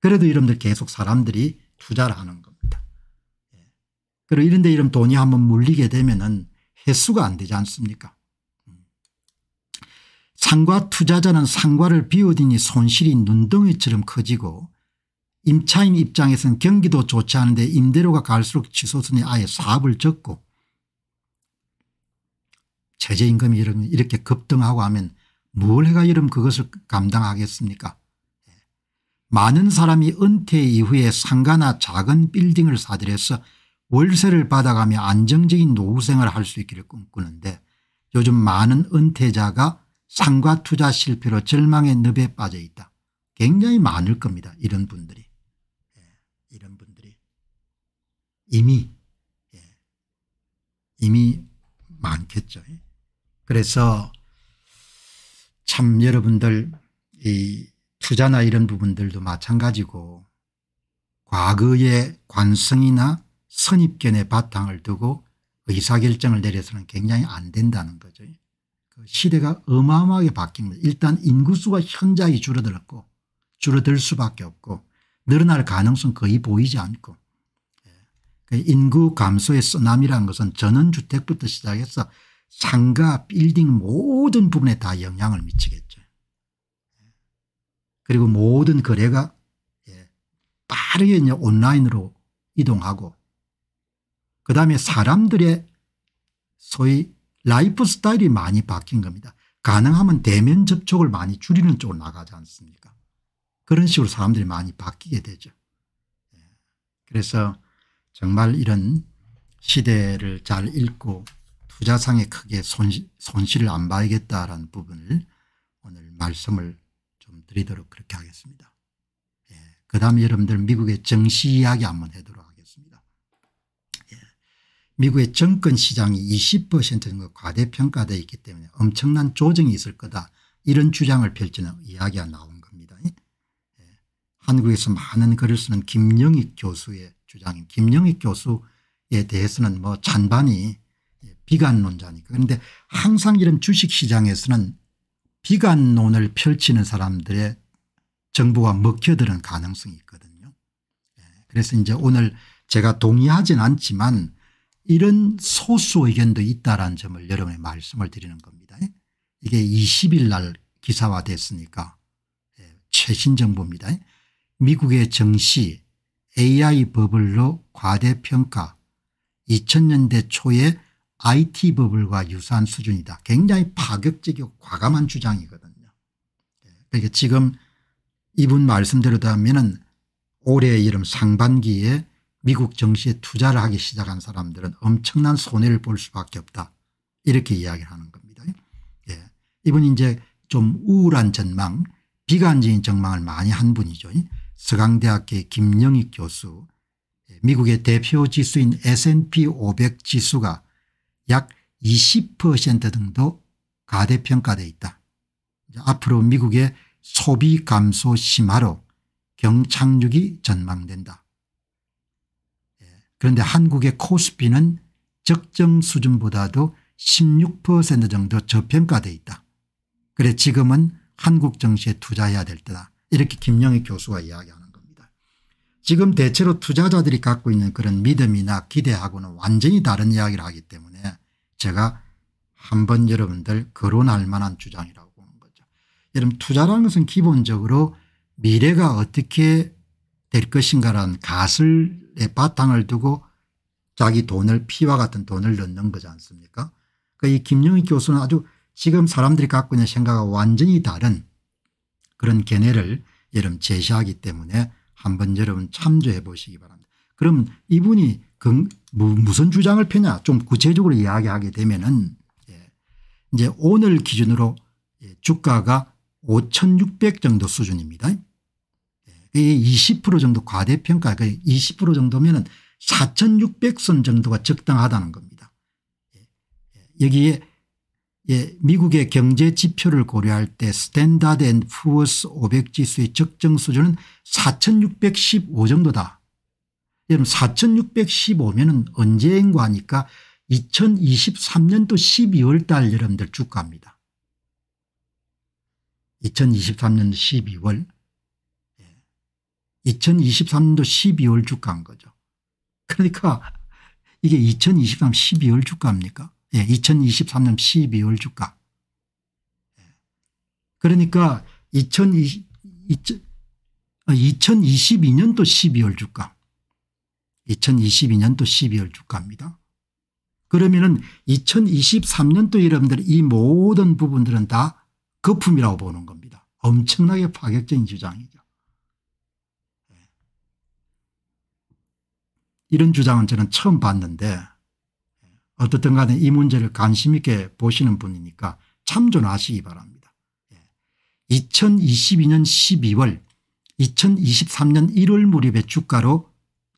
그래도 이름들 계속 사람들이 투자를 하는 겁니다. 그리고 이런데 이런 돈이 한번 물리게 되면은 횟수가안 되지 않습니까? 상과 투자자는 상과를 비우더니 손실이 눈덩이처럼 커지고 임차인 입장에서는 경기도 좋지 않은데 임대료가 갈수록 치솟으니 아예 사업을 접고 최저임금이 이렇게 급등하고 하면 뭘 해가 이름 그것을 감당하겠습니까 많은 사람이 은퇴 이후에 상가나 작은 빌딩을 사들여서 월세를 받아가며 안정적인 노후 생활을 할 수 있기를 꿈꾸는데 요즘 많은 은퇴자가 상과 투자 실패로 절망의 늪에 빠져 있다. 굉장히 많을 겁니다. 이런 분들이. 예, 이런 분들이. 이미 예, 이미 많겠죠. 예. 그래서 참 여러분들 이 투자나 이런 부분들도 마찬가지고 과거의 관성이나 선입견의 바탕을 두고 의사결정을 내려서는 굉장히 안 된다는 거죠. 그 시대가 어마어마하게 바뀝니다. 일단 인구수가 현저하 줄어들었고 줄어들 수밖에 없고 늘어날 가능성 거의 보이지 않고 예. 그 인구 감소의 쓰나미라는 것은 전원주택부터 시작해서 상가 빌딩 모든 부분에 다 영향을 미치겠죠. 예. 그리고 모든 거래가 예, 빠르게 이제 온라인으로 이동하고 그다음에 사람들의 소위 라이프 스타일이 많이 바뀐 겁니다. 가능하면 대면 접촉을 많이 줄이는 쪽으로 나가지 않습니까 그런 식으로 사람들이 많이 바뀌게 되죠. 예. 그래서 정말 이런 시대를 잘 읽고 투자상에 크게 손실, 을안 봐야겠다라는 부분을 오늘 말씀을 좀 드리도록 그렇게 하겠습니다. 예. 그 다음에 여러분들 미국의 정시 이야기 한번 해도록 미국의 정권 시장이 20% 정도 과대평가되어 있기 때문에 엄청난 조정이 있을 거다 이런 주장을 펼치는 이야기가 나온 겁니다. 예. 한국에서 많은 글을 쓰는 김영익 교수의 주장인 김영익 교수에 대해서는 뭐 찬반이 예, 비관론자니까 그런데 항상 이런 주식시장에서는 비관론을 펼치는 사람들의 정부가 먹혀드는 가능성이 있거든요. 예. 그래서 이제 오늘 제가 동의하진 않지만 이런 소수 의견도 있다라는 점을 여러분의 말씀을 드리는 겁니다. 예? 이게 20일 날 기사화됐으니까 예, 최신 정보입니다. 예? 미국의 정시 AI 버블로 과대평가 2000년대 초에 IT 버블과 유사한 수준이다. 굉장히 파격적이고 과감한 주장이거든요. 그러니까 지금 이분 말씀대로 하면 올해 여름 상반기에 미국 정시에 투자를 하기 시작한 사람들은 엄청난 손해를 볼 수밖에 없다. 이렇게 이야기를 하는 겁니다. 예. 이분이 이제 좀 우울한 전망 비관적인 전망을 많이 한 분이죠. 서강대학교의 김영익 교수 예. 미국의 대표 지수인 S&P 500 지수가 약 20% 정도 가대평가되어 있다. 앞으로 미국의 소비 감소 심화로 경착륙이 전망된다. 그런데 한국의 코스피는 적정 수준보다도 16% 정도 저평가되어 있다. 그래 지금은 한국 정시에 투자해야 될 때다. 이렇게 김영희 교수가 이야기하는 겁니다. 지금 대체로 투자자들이 갖고 있는 그런 믿음이나 기대하고는 완전히 다른 이야기를 하기 때문에 제가 한번 여러분들 거론할 만한 주장이라고 보는 거죠. 여러분 투자라는 것은 기본적으로 미래가 어떻게 될 것인가라는 갓을 예, 바탕을 두고 자기 돈을 피와 같은 돈을 넣는 거지 않습니까 그러니까 이 김용희 교수는 아주 지금 사람들이 갖고 있는 생각과 완전히 다른 그런 견해를 여러분 제시하기 때문에 한번 여러분 참조해 보시기 바랍니다. 그럼 이분이 그 무슨 주장을 펴냐 좀 구체적으로 이야기하게 되면은 예, 이제 오늘 기준으로 예, 주가가 5600 정도 수준입니다. 20% 정도 과대평가 그 20% 정도면 4600선 정도가 적당하다는 겁니다. 예, 예. 여기에 예, 미국의 경제 지표를 고려할 때 스탠다드 앤 푸어스 500 지수의 적정 수준은 4615 정도다. 여러분 4615면은 언제인고 하니까 2023년도 12월 달 여러분들 주가입니다. 2023년 12월 2023년도 12월 주가인 거죠. 그러니까 이게 2023 12월 주가입니까? 예, 2023년 12월 주가. 그러니까 2020, 2022년도 12월 주가. 2022년도 12월 주가입니다. 그러면은 2023년도 여러분들 이 모든 부분들은 다 거품이라고 보는 겁니다. 엄청나게 파격적인 주장이죠. 이런 주장은 저는 처음 봤는데 어떻든 간에 이 문제를 관심 있게 보시는 분이니까 참조하시기 바랍니다. 2022년 12월 2023년 1월 무렵의 주가로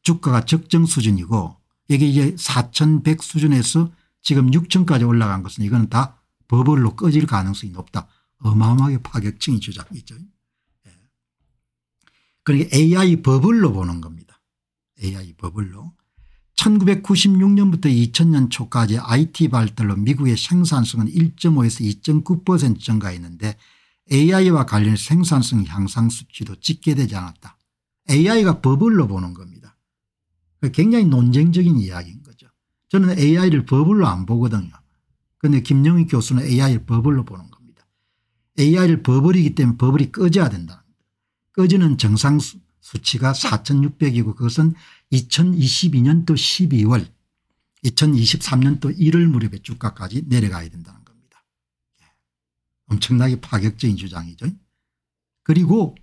주가가 적정 수준이고 이게 이제 4100 수준에서 지금 6천까지 올라간 것은 이거는 다 버블로 꺼질 가능성이 높다. 어마어마하게 파격층이 주장이죠. 예. 그러니까 AI 버블로 보는 겁니다. AI 버블로 1996년부터 2000년 초까지 IT 발달로 미국의 생산성은 1.5에서 2.9% 증가했는데 AI와 관련 생산성 향상 수치도 집계되지 않았다. AI가 버블로 보는 겁니다. 굉장히 논쟁적인 이야기인 거죠. 저는 AI를 버블로 안 보거든요. 그런데 김영희 교수는 AI를 버블로 보는 겁니다. AI를 버블이기 때문에 버블이 꺼져야 된다. 꺼지는 정상 수치가 4600이고 그것은 2022년도 12월 2023년도 1월 무렵에 주가까지 내려가야 된다는 겁니다. 예. 엄청나게 파격적인 주장이죠. 그리고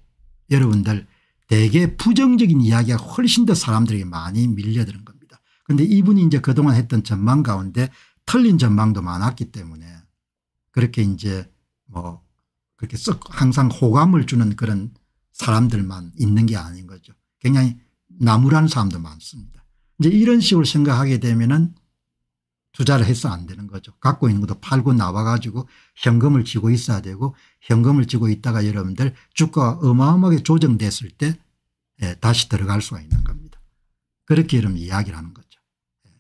여러분들 대개 부정적인 이야기가 훨씬 더 사람들에게 많이 밀려드는 겁니다. 그런데 이분이 이제 그동안 했던 전망 가운데 틀린 전망도 많았기 때문에 그렇게 이제 뭐 그렇게 썩 항상 호감을 주는 그런 사람들만 있는 게 아닌 거죠. 굉장히 나무라는 사람도 많습니다. 이제 이런 식으로 생각하게 되면은 투자를 해서 안 되는 거죠. 갖고 있는 것도 팔고 나와가지고 현금을 쥐고 있어야 되고 현금을 쥐고 있다가 여러분들 주가 어마어마하게 조정됐을 때 예, 다시 들어갈 수가 있는 겁니다. 그렇게 여러분 이야기를 하는 거죠. 예.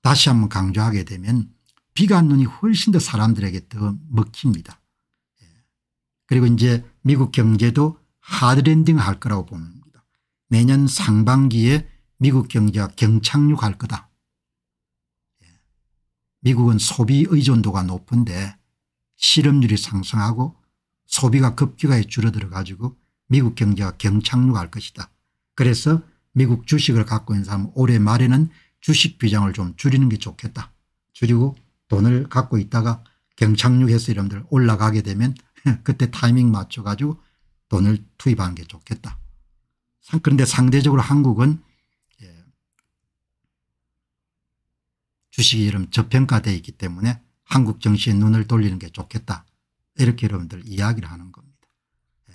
다시 한번 강조하게 되면 비가 눈이 훨씬 더 사람들에게 더 먹힙니다. 예. 그리고 이제 미국 경제도 하드랜딩 할 거라고 봅니다 내년 상반기에 미국 경제가 경착륙할 거다. 예. 미국은 소비 의존도가 높은데 실업률이 상승하고 소비가 급격하게 줄어들어 가지고 미국 경제가 경착륙할 것이다. 그래서 미국 주식을 갖고 있는 사람 올해 말에는 주식 비중을 좀 줄이는 게 좋겠다. 줄이고 돈을 갖고 있다가 경착륙해서 여러분들 올라가게 되면 그때 타이밍 맞춰 가지고 돈을 투입하는 게 좋겠다. 그런데 상대적으로 한국은 예, 주식이 이름 저평가되어 있기 때문에 한국 정치에 눈을 돌리는 게 좋겠다. 이렇게 여러분들 이야기를 하는 겁니다. 예,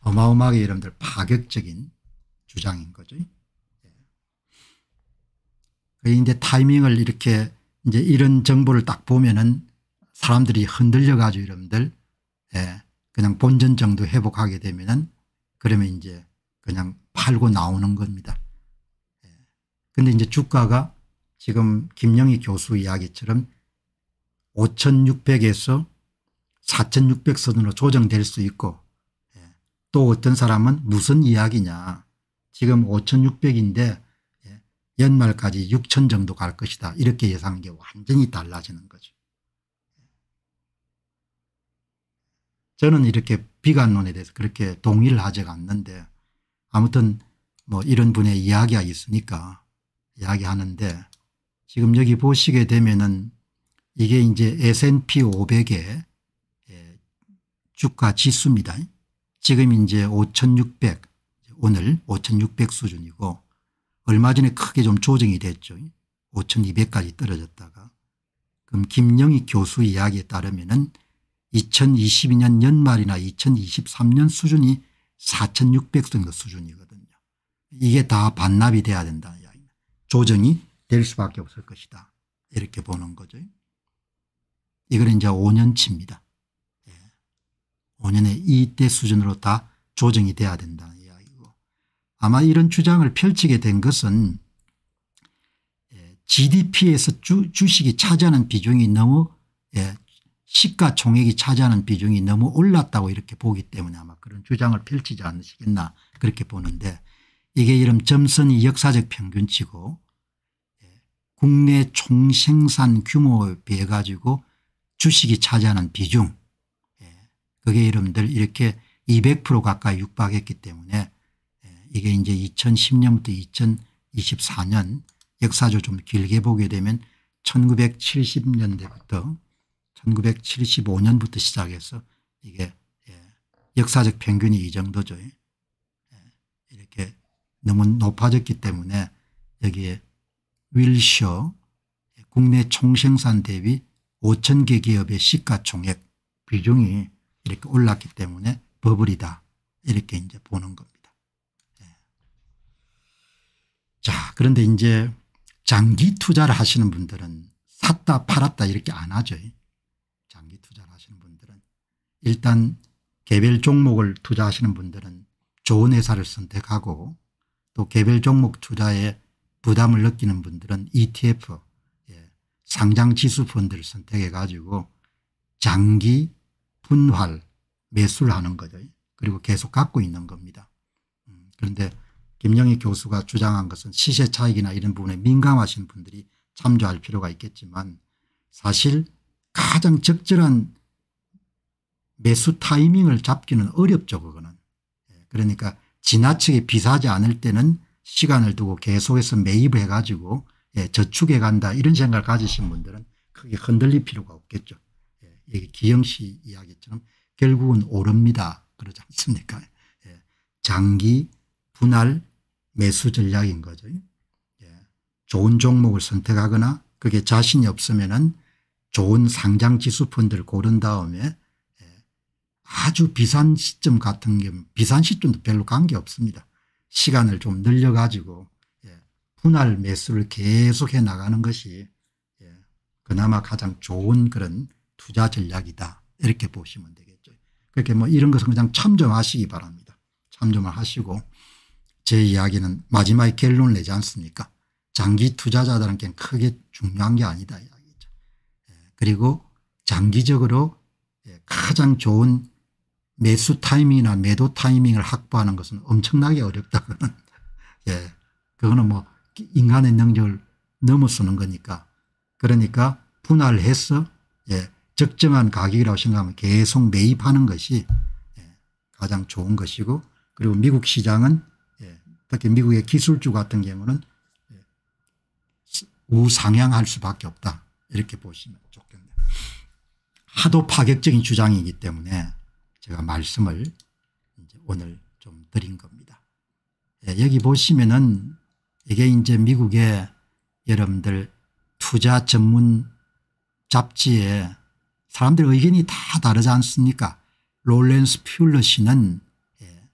어마어마하게 여러분들 파격적인 주장인 거죠. 예. 이제 타이밍을 이렇게 이제 이런 정보를 딱 보면은 사람들이 흔들려 가지고 여러분들 예, 그냥 본전 정도 회복하게 되면은 그러면 이제 그냥 팔고 나오는 겁니다. 예. 근데 이제 주가가 지금 김영희 교수 이야기처럼 5600에서 4600 선으로 조정될 수 있고 예. 또 어떤 사람은 무슨 이야기냐 지금 5600인데 예. 연말까지 6000 정도 갈 것이다 이렇게 예상한 게 완전히 달라지는 거죠. 저는 이렇게 비관론에 대해서 그렇게 동의를 하지 않는데 아무튼 뭐 이런 분의 이야기가 있으니까 이야기하는데 지금 여기 보시게 되면은 이게 이제 S&P 500의 예, 주가 지수입니다. 지금 이제 5600 오늘 5600 수준이고 얼마 전에 크게 좀 조정이 됐죠. 5200까지 떨어졌다가 그럼 김영희 교수 이야기에 따르면은 2022년 연말이나 2023년 수준이 4600 정도 수준이거든요. 이게 다 반납이 돼야 된다는 이야기입니다. 조정이 될 수밖에 없을 것이다. 이렇게 보는 거죠. 이거 이제 5년치입니다. 예. 5년에 이때 수준으로 다 조정이 돼야 된다는 이야기고 아마 이런 주장을 펼치게 된 것은 GDP에서 예, 주, 식이 차지하는 비중이 너무 예, 시가총액이 차지하는 비중이 너무 올랐다고 이렇게 보기 때문에 아마 그런 주장을 펼치지 않으시겠나 그렇게 보는데 이게 이름 점선이 역사적 평균치고 예, 국내 총생산 규모에 비해 가지고 주식이 차지하는 비중 예, 그게 이름들 이렇게 200% 가까이 육박했기 때문에 예, 이게 이제 2010년부터 2024년 역사적으로좀 길게 보게 되면 1970년대부터 1975년부터 시작해서 이게 예, 역사적 평균이 이 정도죠. 예. 이렇게 너무 높아졌기 때문에 여기에 윌셔 국내 총생산 대비 5천 개 기업의 시가총액 비중이 이렇게 올랐기 때문에 버블이다 이렇게 이제 보는 겁니다. 예. 자 그런데 이제 장기 투자를 하시는 분들은 샀다 팔았다 이렇게 안 하죠. 일단 개별 종목을 투자하시는 분들은 좋은 회사를 선택하고 또 개별 종목 투자에 부담을 느끼는 분들은 ETF 예, 상장 지수 펀드를 선택해 가지고 장기 분할 매수를 하는 거죠. 그리고 계속 갖고 있는 겁니다. 음, 그런데 김영희 교수가 주장한 것은 시세 차익이나 이런 부분에 민감하신 분들이 참조할 필요가 있겠지만 사실 가장 적절한 매수 타이밍을 잡기는 어렵죠 그거는. 예, 그러니까 지나치게 비싸지 않을 때는 시간을 두고 계속해서 매입해 가지고 예, 저축해 간다 이런 생각을 가지신 분들은 크게 흔들릴 필요가 없겠죠. 여기 예, 기영 씨 이야기처럼 결국은 오릅니다. 그러지 않습니까 장기 분할 매수 전략인 거죠. 좋은 종목을 선택하거나 그게 자신이 없으면 은 좋은 상장 지수 펀드를 고른 다음에 아주 비싼 시점 같은 경 비싼 시점도 별로 관계없습니다. 시간을 좀 늘려가지고 예, 분할 매수를 계속해 나가는 것이 예, 그나마 가장 좋은 그런 투자 전략이다 이렇게 보시면 되겠죠. 그렇게 뭐 이런 것은 그냥 참조하시기 바랍니다. 참조만 하시고 제 이야기는 마지막에 결론을 내지 않습니까 장기 투자자들한테 크게 중요한 게 아니다 이야기죠. 예, 그리고 장기적으로 가장 좋은 매수 타이밍이나 매도 타이밍을 확보하는 것은 엄청나게 어렵다. 예. 그거는 뭐 인간의 능력을 넘어서는 거니까. 그러니까 분할해서 예. 적정한 가격이라고 생각하면 계속 매입하는 것이 예. 가장 좋은 것이고 그리고 미국 시장은 예. 특히 미국의 기술주 같은 경우는 예, 우상향할 수밖에 없다. 이렇게 보시면 좋겠네요. 하도 파격적인 주장이기 때문에 제가 말씀을 오늘 좀 드린 겁니다. 예, 여기 보시면은 이게 이제 미국의 여러분들 투자 전문 잡지에 사람들 의견이 다 다르지 않습니까? 롤렌스 퓰러 씨는 예,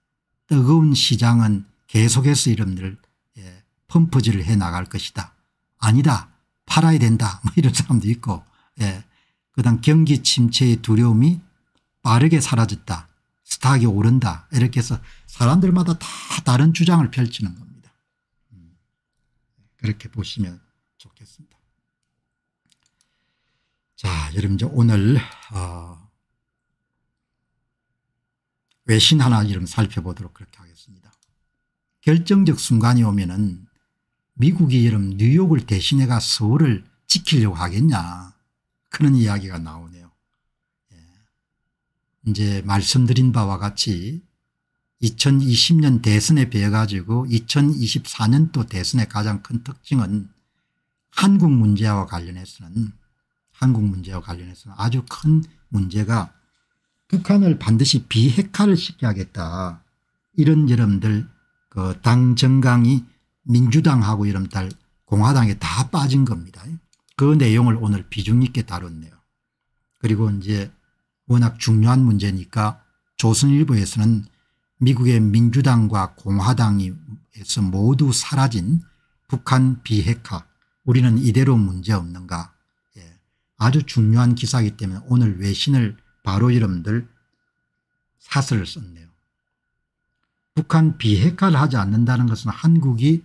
뜨거운 시장은 계속해서 여러분들 예, 펌프질을 해 나갈 것이다. 아니다. 팔아야 된다. 뭐 이런 사람도 있고 예. 그다음 경기 침체의 두려움이 빠르게 사라졌다. 스탁이 오른다. 이렇게 해서 사람들마다 다 다른 주장을 펼치는 겁니다. 그렇게 보시면 좋겠습니다. 자, 여러분 오늘 어 외신 하나 이름 살펴보도록 그렇게 하겠습니다. 결정적 순간이 오면은 미국이 이름 뉴욕을 대신해가 서울을 지키려고 하겠냐 그런 이야기가 나오는 이제 말씀드린 바와 같이 2020년 대선에 비해 가지고 2024년도 대선의 가장 큰 특징은 한국 문제와 관련해서는 한국 문제와 관련해서는 아주 큰 문제가 북한을 반드시 비핵화를 시켜야겠다. 이런 여러분들 그 당 정강이 민주당하고 여러분들 공화당에 다 빠진 겁니다. 그 내용을 오늘 비중 있게 다뤘네요. 그리고 이제 워낙 중요한 문제니까 조선일보에서는 미국의 민주당과 공화당에서 모두 사라진 북한 비핵화 우리는 이대로 문제없는가 예. 아주 중요한 기사이기 때문에 오늘 외신을 바로 여러분들 사설을 썼네요. 북한 비핵화를 하지 않는다는 것은 한국이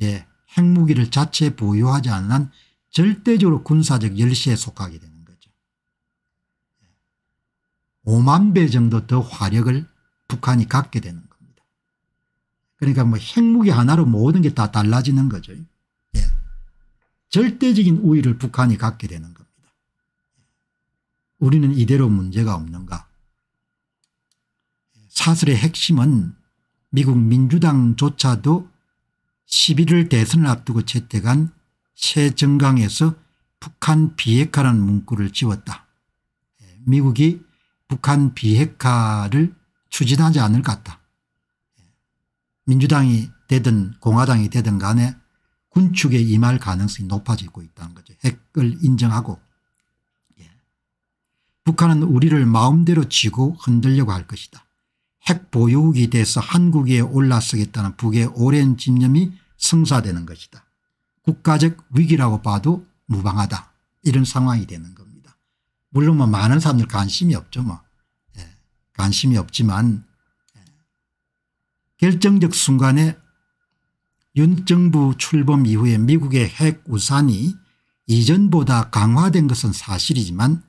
예, 핵무기를 자체 보유하지 않는 절대적으로 군사적 열시에 속하게 됩니다. 5만 배 정도 더 화력을 북한이 갖게 되는 겁니다. 그러니까 뭐 핵무기 하나로 모든 게 다 달라지는 거죠. 예. 절대적인 우위를 북한이 갖게 되는 겁니다. 우리는 이대로 문제가 없는가. 사설의 핵심은 미국 민주당조차도 11월 대선을 앞두고 채택한 새 정강에서 북한 비핵화라는 문구를 지웠다. 예. 미국이 북한 비핵화를 추진하지 않을 것 같다. 민주당이 되든 공화당이 되든 간에 군축에 임할 가능성이 높아지고 있다는 거죠. 핵을 인정하고 예. 북한은 우리를 마음대로 쥐고 흔들려고 할 것이다. 핵 보유국이 돼서 한국에 올라서겠다는 북의 오랜 집념이 성사되는 것이다. 국가적 위기라고 봐도 무방하다. 이런 상황이 되는 것. 물론 뭐 많은 사람들 관심이 없죠 뭐. 예. 관심이 없지만 예. 결정적 순간에 윤 정부 출범 이후에 미국의 핵 우산이 이전보다 강화된 것은 사실이지만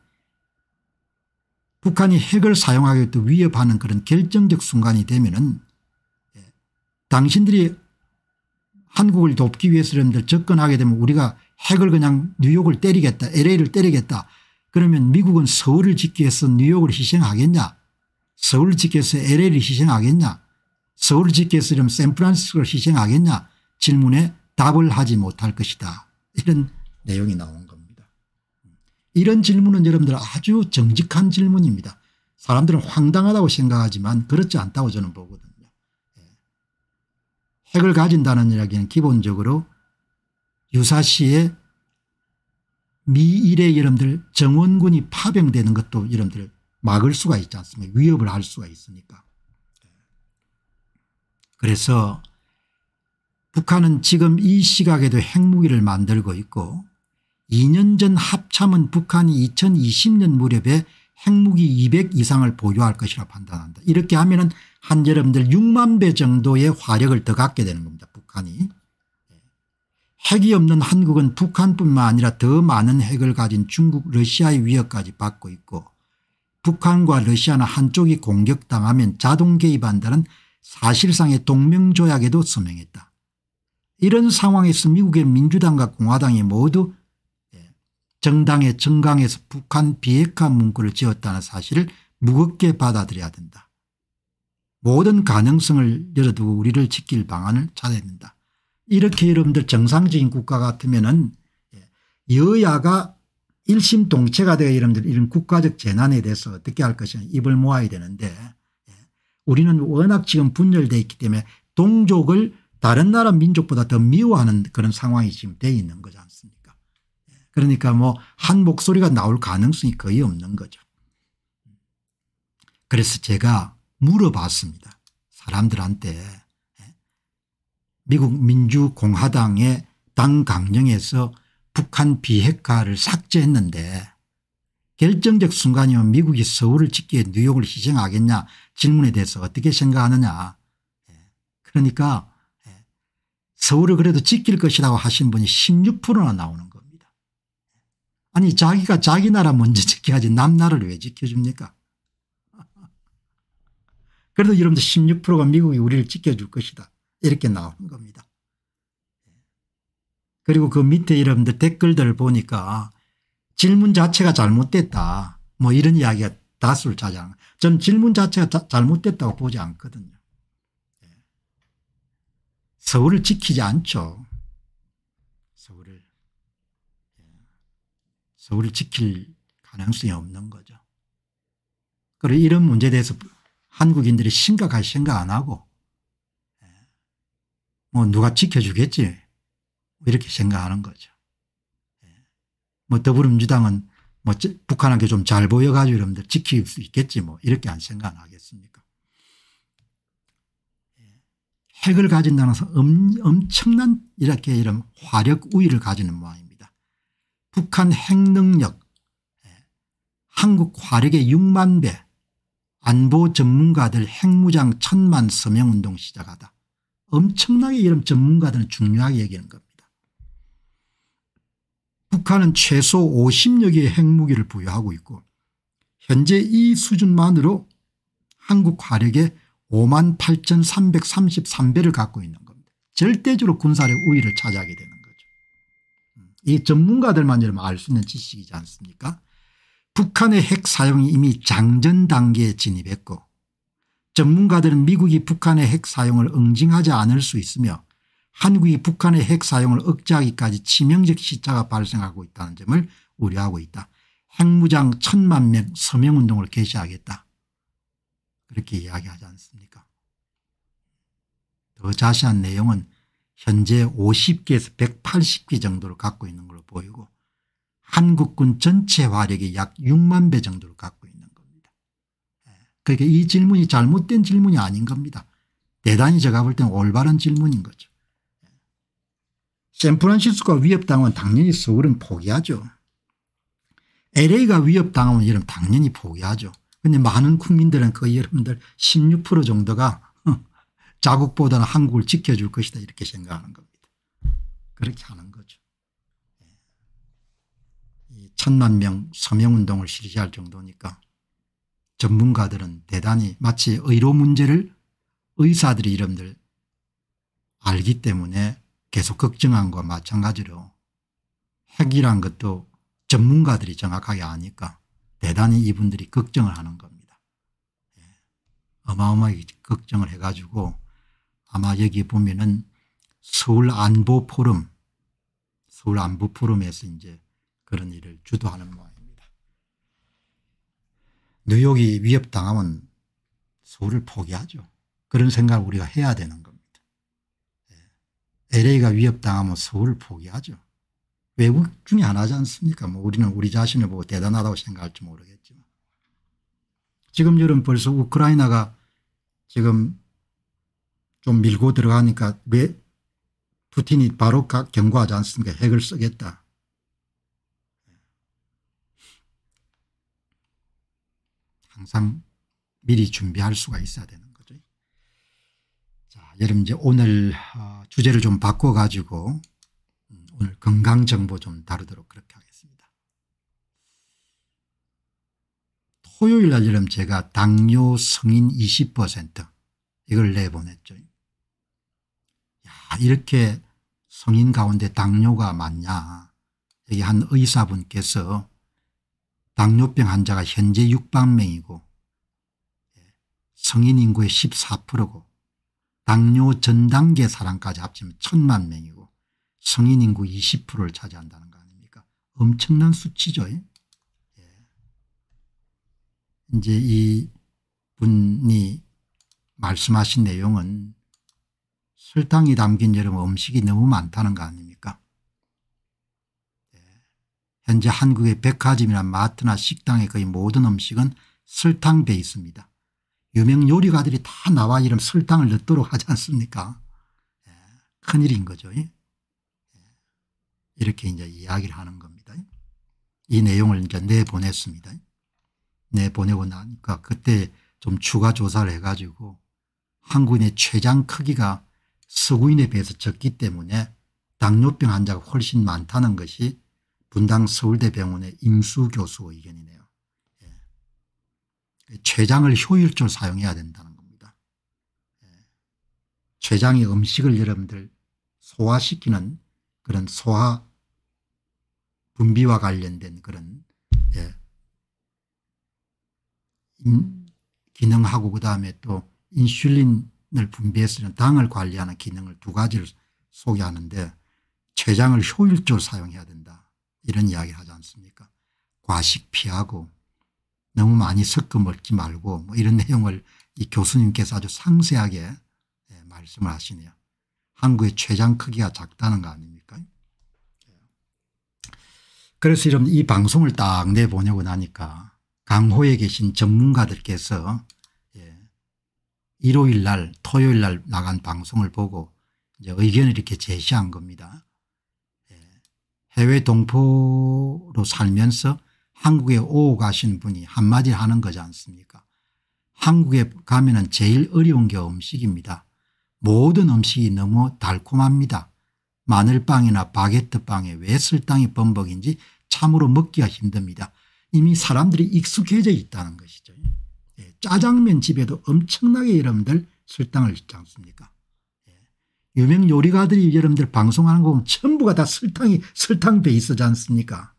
북한이 핵을 사용하기도 위협하는 그런 결정적 순간이 되면은 예. 당신들이 한국을 돕기 위해서 여러분들 접근하게 되면 우리가 핵을 그냥 뉴욕을 때리겠다 LA를 때리겠다 그러면 미국은 서울을 짓기 위해서 뉴욕을 희생하겠냐 서울을 짓기 위해서 LA를 희생하겠냐 서울을 짓기 위해서 샌프란시스코를 희생하겠냐 질문에 답을 하지 못할 것이다. 이런 내용이 나온 겁니다. 이런 질문은 여러분들 아주 정직한 질문입니다. 사람들은 황당하다고 생각하지만 그렇지 않다고 저는 보거든요. 예. 핵을 가진다는 이야기는 기본적으로 유사시에 미일에 여러분들 정원군이 파병되는 것도 여러분들 막을 수가 있지 않습니까 위협을 할 수가 있으니까. 그래서 북한은 지금 이 시각에도 핵무기를 만들고 있고 2년 전 합참은 북한이 2020년 무렵에 핵무기 200 이상을 보유할 것이라 판단한다. 이렇게 하면 은한 여러분들 6만 배 정도의 화력을 더 갖게 되는 겁니다. 북한이. 핵이 없는 한국은 북한뿐만 아니라 더 많은 핵을 가진 중국 러시아의 위협까지 받고 있고 북한과 러시아는 한쪽이 공격당하면 자동 개입한다는 사실상의 동맹조약에도 서명했다. 이런 상황에서 미국의 민주당과 공화당이 모두 예, 정당의 정강에서 북한 비핵화 문구를 지었다는 사실을 무겁게 받아들여야 된다. 모든 가능성을 열어두고 우리를 지킬 방안을 찾아야 된다. 이렇게 여러분들 정상적인 국가 같으면은 예, 여야가 일심 동체가 되어 여러분들 이런 국가적 재난에 대해서 어떻게 할 것이냐 입을 모아야 되는데 예, 우리는 워낙 지금 분열되어 있기 때문에 동족을 다른 나라 민족보다 더 미워하는 그런 상황이 지금 되어 있는 거지 않습니까 예, 그러니까 뭐 한 목소리가 나올 가능성이 거의 없는 거죠. 그래서 제가 물어봤습니다. 사람들한테 미국 민주공화당의 당 강령에서 북한 비핵화를 삭제했는데 결정적 순간이면 미국이 서울을 짓기에 뉴욕을 희생하겠냐 질문에 대해서 어떻게 생각하느냐 예. 그러니까 예. 서울을 그래도 지킬 것이라고 하신 분이 16%나 나오는 겁니다. 예. 아니 자기가 자기 나라 먼저 지켜야지 남나라를 왜 지켜줍니까 그래도 여러분들 16%가 미국이 우리를 지켜줄 것이다. 이렇게 나오는 겁니다. 그리고 그 밑에 여러분들 댓글들을 보니까 질문 자체가 잘못됐다 뭐 이런 이야기가 다수를 차지하는 전 질문 자체가 자, 잘못됐다고 보지 않거든요. 예. 서울을 지키지 않죠. 서울을 예. 서울을 지킬 가능성이 없는 거죠. 그리고 이런 문제에 대해서 한국인들이 심각하게 생각 안 하고 뭐 누가 지켜주겠지 이렇게 생각하는 거죠. 예. 뭐 더불어민주당은 뭐 북한한테 좀 잘 보여가지고 여러분들 지킬 수 있겠지 뭐 이렇게 안 생각 안 하겠습니까. 예. 핵을 가진다는 것은 엄, 청난 이렇게 이런 화력 우위를 가지는 모양입니다. 북한 핵 능력 예. 한국 화력의 6만 배 안보 전문가들 핵무장 천만 서명운동 시작하다. 엄청나게 이런 전문가들은 중요하게 얘기하는 겁니다. 북한은 최소 50여 개의 핵무기를 보유하고 있고 현재 이 수준만으로 한국 화력의 5만 8,333배를 갖고 있는 겁니다. 절대적으로 군사력 우위를 차지하게 되는 거죠. 음, 이 전문가들만 알수 있는 지식이지 않습니까? 북한의 핵 사용이 이미 장전 단계에 진입했고 전문가들은 미국이 북한의 핵 사용을 응징하지 않을 수 있으며 한국이 북한의 핵 사용을 억제하기까지 치명적 시차가 발생하고 있다는 점을 우려하고 있다. 핵무장 천만 명 서명운동을 개시하겠다. 그렇게 이야기하지 않습니까 더 자세한 내용은 현재 50기에서 180기 정도를 갖고 있는 걸로 보이고 한국군 전체 화력이 약 6만 배 정도를 갖고 있다. 그러니까 이 질문이 잘못된 질문이 아닌 겁니다. 대단히 제가 볼 땐 올바른 질문인 거죠. 샌프란시스코가 위협당하면 당연히 서울은 포기하죠. LA가 위협당하면 여러분 당연히 포기하죠. 근데 많은 국민들은 거 그 여러분들 16% 정도가 자국보다는 한국을 지켜줄 것이다 이렇게 생각하는 겁니다. 그렇게 하는 거죠. 예. 천만 명 서명운동을 실시할 정도니까 전문가들은 대단히 마치 의료 문제를 의사들의 이름들 알기 때문에 계속 걱정한 것과 마찬가지로 핵이란 것도 전문가들이 정확하게 아니까 대단히 이분들이 걱정을 하는 겁니다. 예. 어마어마하게 걱정을 해가지고 아마 여기 보면은 서울 안보 포럼 서울 안보 포럼에서 이제 그런 일을 주도하는 모양. 뉴욕이 위협당하면 서울을 포기하죠. 그런 생각을 우리가 해야 되는 겁니다. 예. LA가 위협당하면 서울을 포기하죠. 외국 중에 하나지 않습니까? 뭐 우리는 우리 자신을 보고 대단하다고 생각할지 모르겠지만. 지금 여름 벌써 우크라이나가 지금 좀 밀고 들어가니까 왜 푸틴이 바로 경고하지 않습니까? 핵을 쓰겠다. 항상 미리 준비할 수가 있어야 되는 거죠. 자, 여러분 이제 오늘 어, 주제를 좀 바꿔가지고 음, 오늘 건강 정보 좀 다루도록 그렇게 하겠습니다. 토요일 날 여러분 제가 당뇨 성인 20% 이걸 내보냈죠. 야, 이렇게 성인 가운데 당뇨가 많냐. 여기 한 의사분께서 당뇨병 환자가 현재 6만 명이고 성인 인구의 14%고 당뇨 전 단계 사람까지 합치면 1 0 0 0만 명이고 성인 인구 20%를 차지한다는 거 아닙니까? 엄청난 수치죠. 예? 예. 이제 이 분이 말씀하신 내용은 설탕이 담긴 여러 음식이 너무 많다는 거 아닙니까? 현재 한국의 백화점이나 마트나 식당의 거의 모든 음식은 설탕 베이스입니다. 유명 요리가들이 다 나와 이름 설탕을 넣도록 하지 않습니까? 예, 큰일인 거죠. 예. 예. 이렇게 이제 이야기를 하는 겁니다. 이 내용을 이제 내보냈습니다. 내보내고 나니까 그때 좀 추가 조사를 해가지고 한국인의 췌장 크기가 서구인에 비해서 적기 때문에 당뇨병 환자가 훨씬 많다는 것이 분당 서울대병원의 임수 교수 의견이네요. 예. 췌장을 효율적으로 사용해야 된다는 겁니다. 예. 췌장이 음식을 여러분들 소화시키는 그런 소화 분비와 관련된 그런 예. 기능하고 그다음에 또 인슐린을 분비해서 당을 관리하는 기능을 두 가지를 소개하는데 췌장을 효율적으로 사용해야 된다. 이런 이야기 를 하지 않습니까 과식 피하고 너무 많이 섞어 먹지 말고 뭐 이런 내용을 이 교수님께서 아주 상세하게 예, 말씀을 하시네요. 한국의 최장 크기가 작다는 거 아닙니까 예. 그래서 이런 이 방송을 딱 내보내고 나니까 강호에 계신 전문가들께서 예, 일요일 날 토요일 날 나간 방송을 보고 이제 의견을 이렇게 제시한 겁니다. 해외 동포로 살면서 한국에 오고 가신 분이 한마디 하는 거지 않습니까 한국에 가면 은 제일 어려운 게 음식입니다. 모든 음식이 너무 달콤합니다. 마늘빵이나 바게트빵에 왜 설탕이 범벅인지 참으로 먹기가 힘듭니다. 이미 사람들이 익숙해져 있다는 것이죠. 예, 짜장면 집에도 엄청나게 여러분들 설탕을 짓지 않습니까 유명 요리가들이 여러분들 방송하는 거 보면 전부가 다 설탕이 설탕 돼있어지 않습니까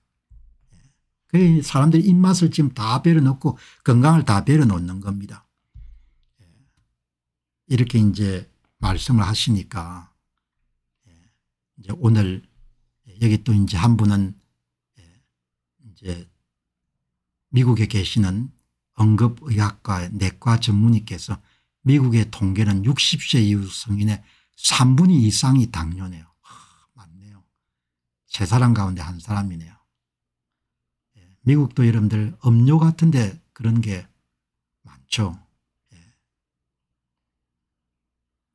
예. 사람들 입맛을 지금 다 베려놓고 건강을 다 베려놓는 겁니다 예. 이렇게 이제 말씀을 하시니까 예. 이제 오늘 여기 또 이제 한 분은 이제 미국에 계시는 응급의학과 내과 전문의께서 미국의 통계는 60세 이후 성인의 3분의 이상이 당뇨네요. 아, 맞네요. 세 사람 가운데 한 사람이네요. 예, 미국도 여러분들 음료 같은데 그런 게 많죠. 예.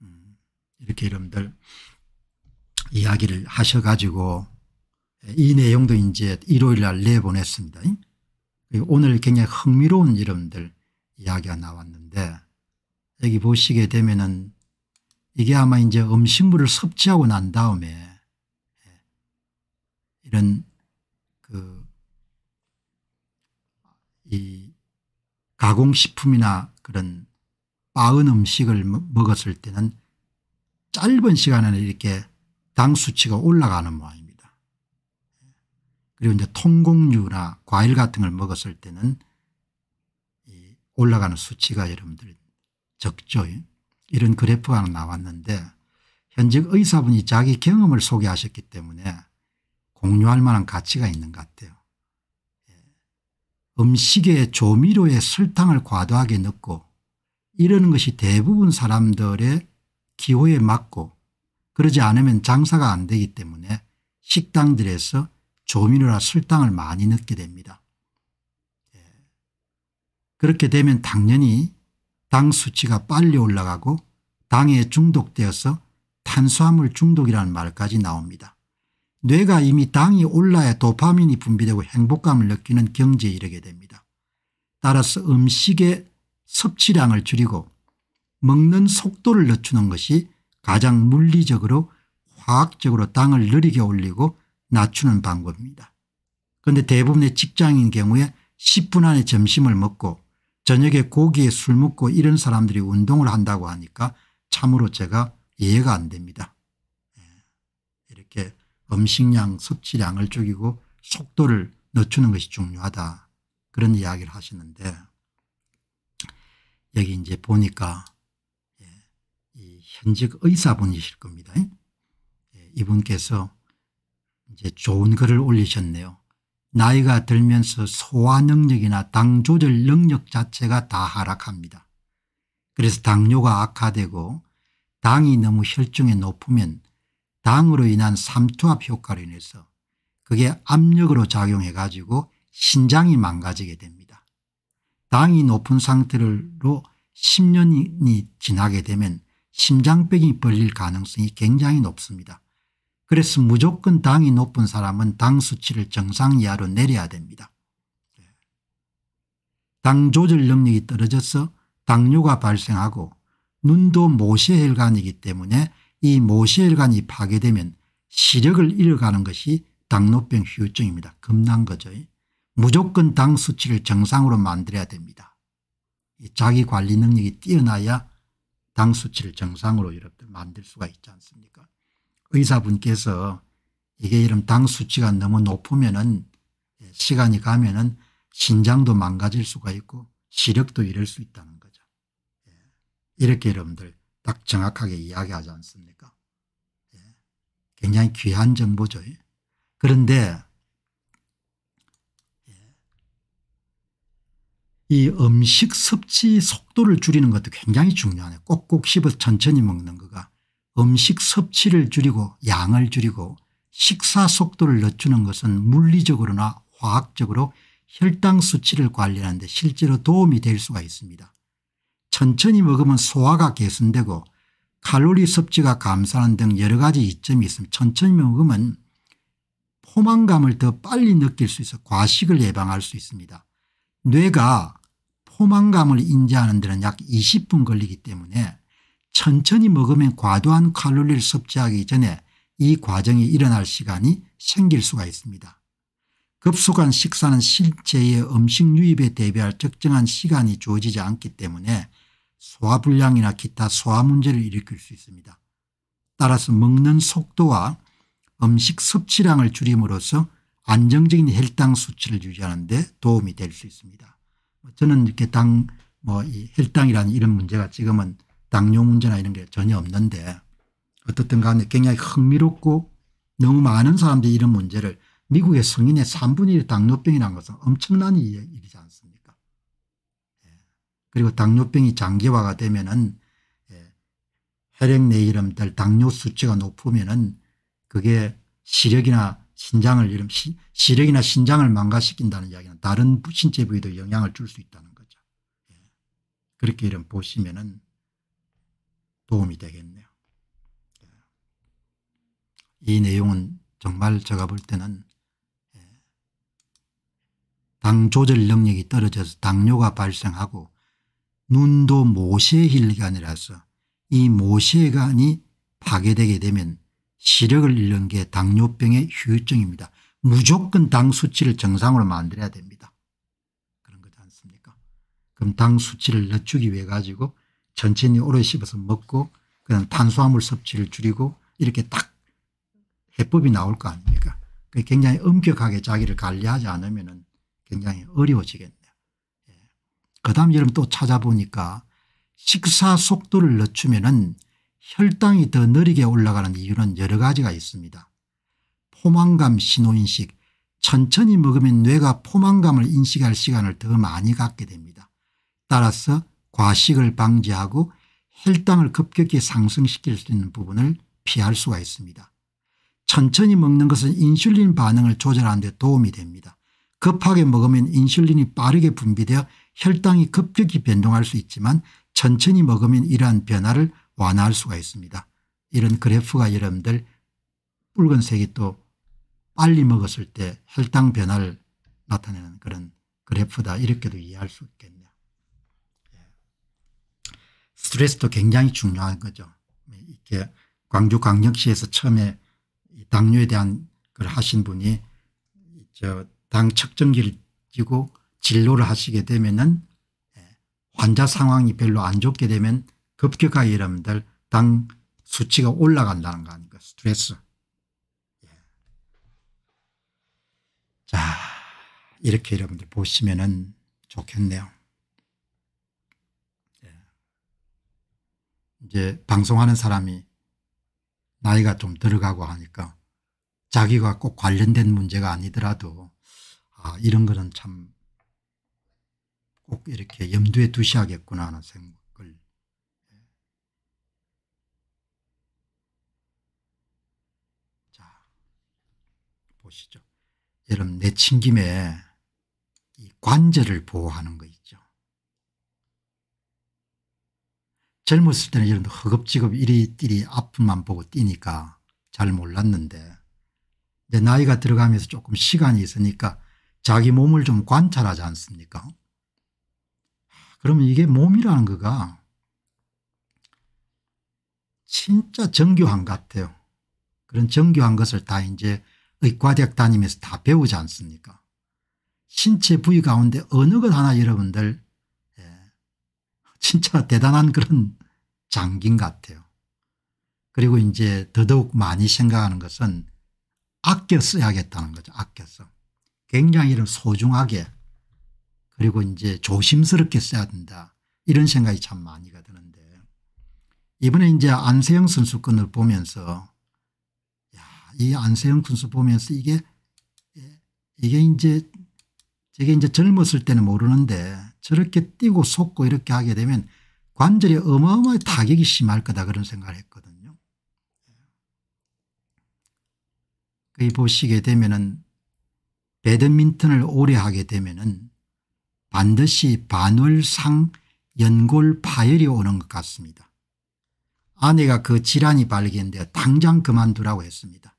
음, 이렇게 여러분들 이야기를 하셔가지고 예, 이 내용도 이제 일요일 날 내보냈습니다. 그 오늘 굉장히 흥미로운 여러분들 이야기가 나왔는데 여기 보시게 되면은 이게 아마 이제 음식물을 섭취하고 난 다음에 이런 그이 가공식품이나 그런 빠은 음식을 먹었을 때는 짧은 시간 안에 이렇게 당 수치가 올라가는 모양입니다. 그리고 이제 통곡류나 과일 같은 걸 먹었을 때는 올라가는 수치가 여러분들 적죠. 이런 그래프가 나왔는데 현직 의사분이 자기 경험을 소개하셨기 때문에 공유할 만한 가치가 있는 것 같아요. 예. 음식에 조미료에 설탕을 과도하게 넣고 이러는 것이 대부분 사람들의 기호에 맞고 그러지 않으면 장사가 안 되기 때문에 식당들에서 조미료나 설탕을 많이 넣게 됩니다. 예. 그렇게 되면 당연히 당 수치가 빨리 올라가고 당에 중독되어서 탄수화물 중독이라는 말까지 나옵니다. 뇌가 이미 당이 올라야 도파민이 분비되고 행복감을 느끼는 경지에 이르게 됩니다. 따라서 음식의 섭취량을 줄이고 먹는 속도를 늦추는 것이 가장 물리적으로 화학적으로 당을 느리게 올리고 낮추는 방법입니다. 그런데 대부분의 직장인 경우에 10분 안에 점심을 먹고 저녁에 고기에 술 먹고 이런 사람들이 운동을 한다고 하니까 참으로 제가 이해가 안 됩니다. 예. 이렇게 음식량 섭취량을 줄이고 속도를 늦추는 것이 중요하다 그런 이야기를 하시는데 여기 이제 보니까 예, 현직 의사분이실 겁니다. 예. 이분께서 이제 좋은 글을 올리셨네요. 나이가 들면서 소화 능력이나 당 조절 능력 자체가 다 하락합니다. 그래서 당뇨가 악화되고 당이 너무 혈중에 높으면 당으로 인한 삼투압 효과로 인해서 그게 압력으로 작용해 가지고 신장이 망가지게 됩니다. 당이 높은 상태로 10년이 지나게 되면 심장병이 벌릴 가능성이 굉장히 높습니다. 그래서 무조건 당이 높은 사람은 당 수치를 정상 이하로 내려야 됩니다. 당 조절 능력이 떨어져서 당뇨가 발생하고 눈도 모세혈관이기 때문에 이 모세혈관이 파괴되면 시력을 잃어가는 것이 당뇨병 후증입니다 겁난 거죠. 무조건 당 수치를 정상으로 만들어야 됩니다. 자기 관리 능력이 뛰어나야 당 수치를 정상으로 여러분들 만들 수가 있지 않습니까 의사분께서 이게 이런 당 수치가 너무 높으면은 예, 시간이 가면은 신장도 망가질 수가 있고 시력도 잃을 수 있다는 거죠. 예. 이렇게 여러분들 딱 정확하게 이야기하지 않습니까? 예. 굉장히 귀한 정보죠. 그런데 이 음식 섭취 속도를 줄이는 것도 굉장히 중요하네요. 꼭꼭 씹어 천천히 먹는 거가 음식 섭취를 줄이고 양을 줄이고 식사 속도를 늦추는 것은 물리적으로나 화학적으로 혈당 수치를 관리하는 데 실제로 도움이 될 수가 있습니다. 천천히 먹으면 소화가 개선되고 칼로리 섭취가 감소하는 등 여러 가지 이점이 있습니다. 천천히 먹으면 포만감을 더 빨리 느낄 수 있어 과식을 예방할 수 있습니다. 뇌가 포만감을 인지하는 데는 약 20분 걸리기 때문에 천천히 먹으면 과도한 칼로리를 섭취하기 전에 이 과정이 일어날 시간이 생길 수가 있습니다. 급속한 식사는 실제의 음식 유입에 대비할 적정한 시간이 주어지지 않기 때문에 소화불량이나 기타 소화 문제를 일으킬 수 있습니다. 따라서 먹는 속도와 음식 섭취량을 줄임으로써 안정적인 혈당 수치를 유지하는 데 도움이 될 수 있습니다. 저는 이렇게 당, 뭐, 혈당이라는 이런 문제가 지금은 당뇨 문제나 이런 게 전혀 없는데 어떻든 간에 굉장히 흥미롭고 너무 많은 사람들이 이런 문제를 미국의 성인의 3분의 1이 당뇨병이 난 것은 엄청난 일이지 않습니까 예. 그리고 당뇨병이 장기화가 되면 은 예, 혈액 내이름들 당뇨 수치가 높으면 은 그게 시력이나 신장을 이름 시력이나 신장을 망가시킨다는 이야기는 다른 신체 부위도 영향을 줄 수 있다는 거죠. 예. 그렇게 이런 보시면은 도움이 되겠네요. 예. 이 내용은 정말 제가 볼 때는 예. 당 조절 능력이 떨어져서 당뇨가 발생하고 눈도 모세혈관이라서 이모세관이 파괴되게 되면 시력을 잃는 게 당뇨병의 후유증입니다. 무조건 당 수치를 정상으로 만들어야 됩니다. 그런 거지 않습니까? 그럼 당 수치를 낮추기 위해 가지고 천천히 오래 씹어서 먹고 그냥 탄수화물 섭취를 줄이고 이렇게 딱 해법이 나올 거 아닙니까 굉장히 엄격하게 자기를 관리하지 않으면 굉장히 어려워지겠네요. 예. 그 다음 여러분 또 찾아보니까 식사 속도를 늦추면 혈당이 더 느리게 올라가는 이유는 여러 가지가 있습니다. 포만감 신호인식 천천히 먹으면 뇌가 포만감을 인식할 시간을 더 많이 갖게 됩니다. 따라서 과식을 방지하고 혈당을 급격히 상승시킬 수 있는 부분을 피할 수가 있습니다. 천천히 먹는 것은 인슐린 반응을 조절하는 데 도움이 됩니다. 급하게 먹으면 인슐린이 빠르게 분비되어 혈당이 급격히 변동할 수 있지만 천천히 먹으면 이러한 변화를 완화할 수가 있습니다. 이런 그래프가 여러분들 붉은색이 또 빨리 먹었을 때 혈당 변화를 나타내는 그런 그래프다 이렇게도 이해할 수 있겠네요. 스트레스도 굉장히 중요한 거죠. 이렇게 광주광역시에서 처음에 당뇨에 대한 걸 하신 분이 저당 측정기를 쥐고 진료를 하시게 되면은 예, 환자 상황이 별로 안 좋게 되면 급격하게 여러분들 당 수치가 올라간다는 거 아닙니까 그러니까 스트레스. 예. 자 이렇게 여러분들 보시면 은 좋겠네요. 이제 방송하는 사람이 나이가 좀 들어가고 하니까 자기가 꼭 관련된 문제가 아니더라도 아 이런 거는 참 꼭 이렇게 염두에 두셔야겠구나 하는 생각을 자 보시죠. 여러분 내친김에 이 관절을 보호하는 거 있죠. 젊었을 때는 이런 허겁지겁 이리띠리 아픔만 보고 뛰니까 잘 몰랐는데 이제 나이가 들어가면서 조금 시간이 있으니까 자기 몸을 좀 관찰하지 않습니까 그러면 이게 몸이라는 거가 진짜 정교한 것 같아요. 그런 정교한 것을 다 이제 의과대학 다니면서 다 배우지 않습니까 신체 부위 가운데 어느 것 하나 여러분들 예. 진짜 대단한 그런 잠긴 것 같아요. 그리고 이제 더더욱 많이 생각하는 것은 아껴 써야겠다는 거죠. 아껴서. 굉장히 이런 소중하게 그리고 이제 조심스럽게 써야 된다. 이런 생각이 참 많이가 드는데 이번에 이제 안세영 선수권을 보면서 야, 이 안세영 선수 보면서 이게 이게 이제 저게 이제 젊었을 때는 모르는데 저렇게 뛰고 속고 이렇게 하게 되면 관절에 어마어마한 타격이 심할 거다 그런 생각을 했거든요. 거 보시게 되면은 배드민턴을 오래 하게 되면은 반드시 반월상 연골 파열이 오는 것 같습니다. 아내가 그 질환이 발견되어 당장 그만두라고 했습니다.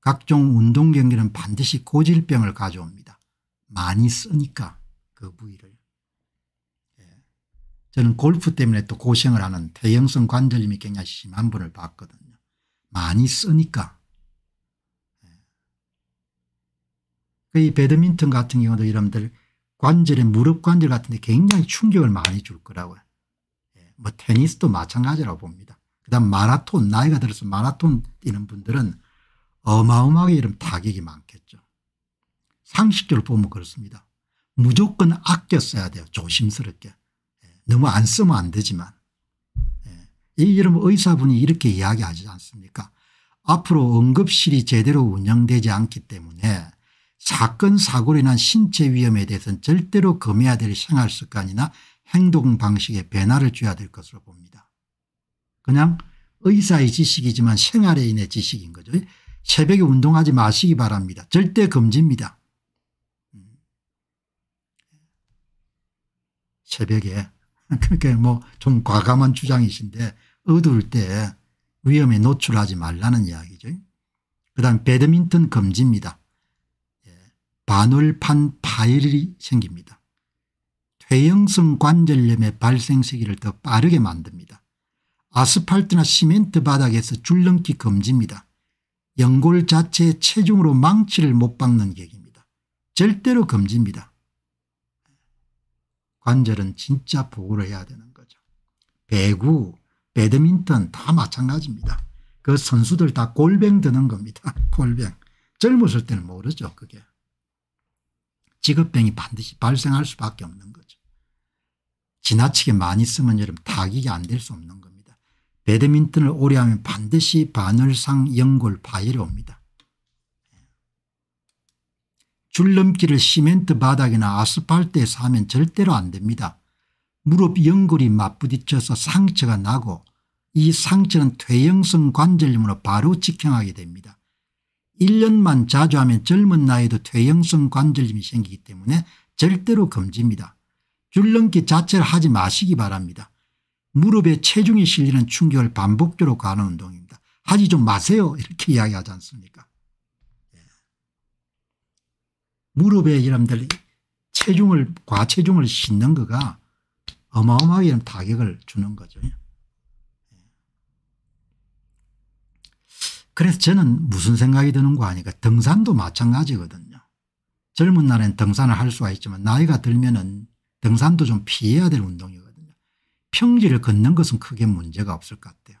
각종 운동 경기는 반드시 고질병을 가져옵니다. 많이 쓰니까 그 부위를. 저는 골프 때문에 또 고생을 하는 태형성 관절염이 굉장히 심한 분을 봤거든요. 많이 쓰니까. 예. 그 이 배드민턴 같은 경우도 여러분들 관절에 무릎 관절 같은 데 굉장히 충격을 많이 줄 거라고요. 예. 뭐 테니스도 마찬가지라고 봅니다. 그다음 마라톤 나이가 들어서 마라톤 뛰는 분들은 어마어마하게 이런 타격이 많겠죠. 상식적으로 보면 그렇습니다. 무조건 아껴 써야 돼요. 조심스럽게. 너무 안 쓰면 안 되지만 예, 이 여러분 의사분이 이렇게 이야기하지 않습니까 앞으로 응급실이 제대로 운영되지 않기 때문에 사건 사고로 인한 신체 위험에 대해서는 절대로 금해야 될 생활 습관이나 행동 방식의 변화를 줘야 될 것으로 봅니다. 그냥 의사의 지식이지만 생활에 인해 지식인 거죠. 새벽에 운동하지 마시기 바랍니다. 절대 금지입니다. 음. 새벽에 그렇게 러뭐좀 과감한 주장이신데 어두울 때 위험에 노출하지 말라는 이야기죠. 그 다음 배드민턴 금지입니다. 예, 반월판 파열이 생깁니다. 퇴형성 관절염의 발생 시기를 더 빠르게 만듭니다. 아스팔트나 시멘트 바닥에서 줄넘기 금지입니다. 연골 자체의 체중으로 망치를 못 박는 계기입니다. 절대로 금지입니다. 관절은 진짜 보호를 해야 되는 거죠. 배구, 배드민턴 다 마찬가지입니다. 그 선수들 다 골뱅 드는 겁니다. 골뱅. 젊었을 때는 모르죠 그게. 직업병이 반드시 발생할 수밖에 없는 거죠. 지나치게 많이 쓰면 여러분 타격이 안 될 수 없는 겁니다. 배드민턴을 오래 하면 반드시 바늘상 연골 파열이 옵니다. 줄넘기를 시멘트 바닥이나 아스팔트에서 하면 절대로 안 됩니다. 무릎 연골이 맞부딪혀서 상처가 나고 이 상처는 퇴행성 관절염으로 바로 직행하게 됩니다. 1년만 자주 하면 젊은 나이도 에 퇴행성 관절염이 생기기 때문에 절대로 금지입니다. 줄넘기 자체를 하지 마시기 바랍니다. 무릎에 체중이 실리는 충격을 반복적으로 가는 운동입니다. 하지 좀 마세요 이렇게 이야기하지 않습니까 무릎에 이놈들 체중을 과체중을 싣는 거가 어마어마하게 타격을 주는 거죠. 예. 그래서 저는 무슨 생각이 드는 거 아니까 등산도 마찬가지거든요. 젊은 날엔 등산을 할 수가 있지만 나이가 들면은 등산도 좀 피해야 될 운동이거든요. 평지를 걷는 것은 크게 문제가 없을 것 같아요.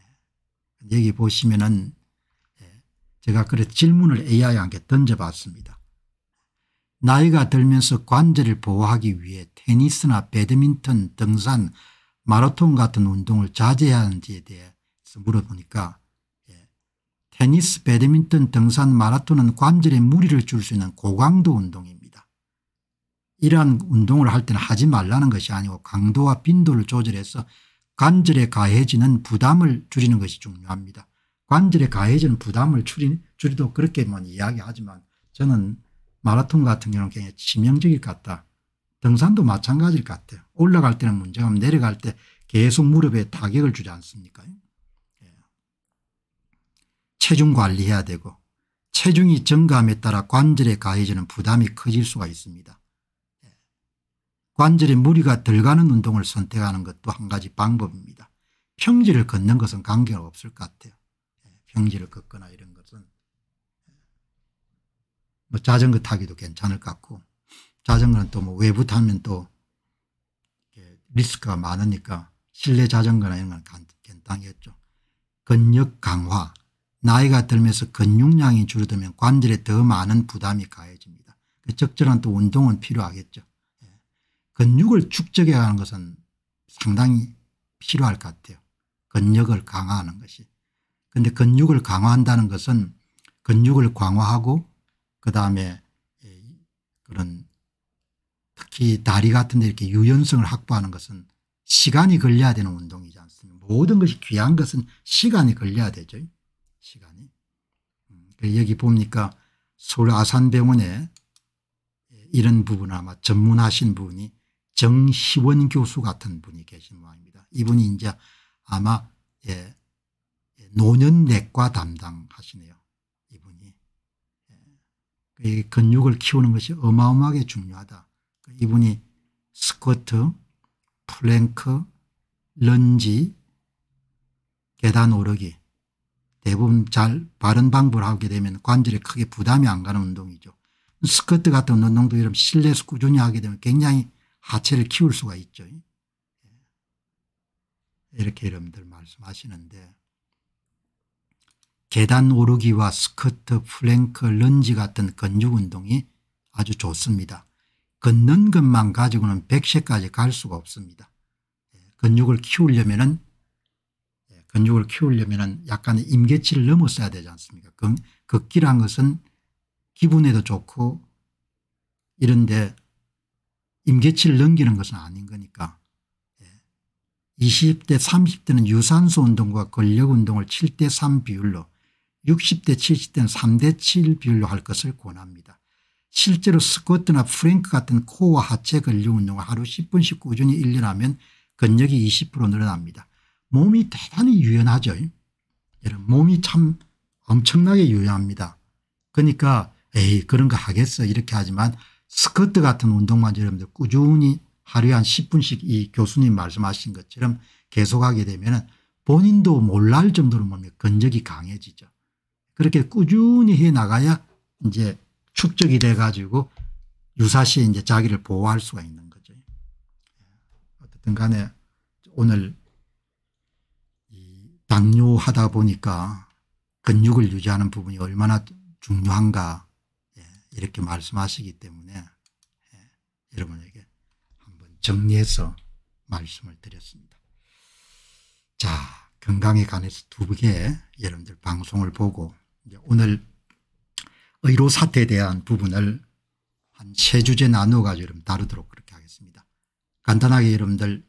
예. 여기 보시면은 예. 제가 그래 질문을 AI한테 던져봤습니다. 나이가 들면서 관절을 보호하기 위해 테니스나 배드민턴, 등산, 마라톤 같은 운동을 자제해야 하는지에 대해서 물어보니까 예. 테니스, 배드민턴, 등산, 마라톤은 관절에 무리를 줄 수 있는 고강도 운동입니다. 이러한 운동을 할 때는 하지 말라는 것이 아니고 강도와 빈도를 조절해서 관절에 가해지는 부담을 줄이는 것이 중요합니다. 관절에 가해지는 부담을 줄이, 줄이도 그렇게만 이야기하지만 저는 마라톤 같은 경우는 굉장히 치명적일 것 같다. 등산도 마찬가지일 것 같아요. 올라갈 때는 문제가 내려갈 때 계속 무릎에 타격을 주지 않습니까? 예. 체중 관리해야 되고 체중이 증감에 따라 관절에 가해지는 부담이 커질 수가 있습니다. 예. 관절에 무리가 덜 가는 운동을 선택하는 것도 한 가지 방법입니다. 평지를 걷는 것은 관계가 없을 것 같아요. 예. 평지를 걷거나 이런 뭐 자전거 타기도 괜찮을 것 같고 자전거는 또뭐 외부 타면 또 리스크가 많으니까 실내 자전거나 이런 건 괜찮겠죠. 근력 강화. 나이가 들면서 근육량이 줄어들면 관절에 더 많은 부담이 가해집니다. 그 적절한 또 운동은 필요하겠죠. 예. 근육을 축적해야하는 것은 상당히 필요할 것 같아요. 근력을 강화하는 것이. 그런데 근육을 강화한다는 것은 근육을 강화하고 그다음에 예, 그런 특히 다리 같은 데 이렇게 유연성을 확보하는 것은 시간이 걸려야 되는 운동이지 않습니까 모든 것이 귀한 것은 시간이 걸려야 되죠 시간이 음, 여기 보니까 서울 아산병원에 예, 이런 부분 아마 전문하신 분이 정희원 교수 같은 분이 계신 모양입니다. 이분이 이제 아마 예, 예 노년내과 담당하시네요. 근육을 키우는 것이 어마어마하게 중요하다. 그러니까 이분이 스쿼트, 플랭크, 런지, 계단 오르기 대부분 잘 바른 방법을 하게 되면 관절에 크게 부담이 안 가는 운동이죠. 스쿼트 같은 운동도 이런 실내에서 꾸준히 하게 되면 굉장히 하체를 키울 수가 있죠. 이렇게 여러분들 말씀하시는데 계단 오르기와 스커트, 플랭크, 런지 같은 근육운동이 아주 좋습니다. 걷는 것만 가지고는 100세까지 갈 수가 없습니다. 예, 근육을 키우려면 예, 근육을 키우려면 약간의 임계치를 넘었어야 되지 않습니까? 걷기란 그, 것은 기분에도 좋고 이런데 임계치를 넘기는 것은 아닌 거니까 20대 예, 30대는 유산소 운동과 근력 운동을 7대 3 비율로 60대 70대는 3대 7비율로 할 것을 권합니다. 실제로 스쿼트나 프랭크 같은 코와 하체 근력 운동을 하루 10분씩 꾸준히 1년 하면 근력이 20% 늘어납니다. 몸이 대단히 유연하죠. 몸이 참 엄청나게 유연합니다. 그러니까 에이 그런 거 하겠어 이렇게 하지만 스쿼트 같은 운동만 여러분들 꾸준히 하루에 한 10분씩 이 교수님 말씀하신 것처럼 계속하게 되면 본인도 몰랄 정도로 몸이 근력이 강해지죠. 그렇게 꾸준히 해 나가야 이제 축적이 돼 가지고 유사시에 이제 자기를 보호할 수가 있는 거죠. 어쨌든 간에 오늘 당뇨하다 보니까 근육을 유지하는 부분이 얼마나 중요한가 예, 이렇게 말씀하시기 때문에 예, 여러분에게 한번 정리해서 말씀을 드렸습니다. 자 건강에 관해서 두개 여러분들 방송을 보고 오늘 의료 사태에 대한 부분을 한 세 주제 나누어 가지고 여러분 다루도록 그렇게 하겠습니다. 간단하게 여러분들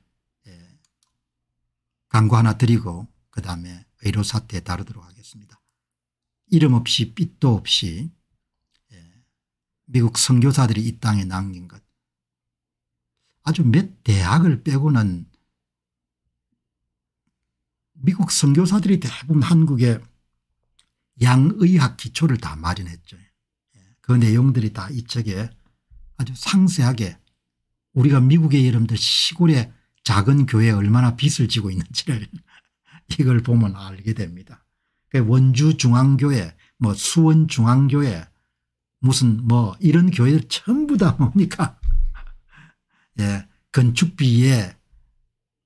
광고 예, 하나 드리고 그다음에 의료 사태 다루도록 하겠습니다. 이름 없이 빛도 없이 예, 미국 선교사들이 이 땅에 남긴 것 아주 몇 대학을 빼고는 미국 선교사들이 대부분 한국에 양의학 기초를 다 마련했죠. 예, 그 내용들이 다 이 책에 아주 상세하게 우리가 미국의 여러분들 시골에 작은 교회에 얼마나 빚을 지고 있는지를 이걸 보면 알게 됩니다. 그 원주 중앙교회, 뭐 수원 중앙교회, 무슨 뭐 이런 교회들 전부 다 뭡니까? 예, 건축비에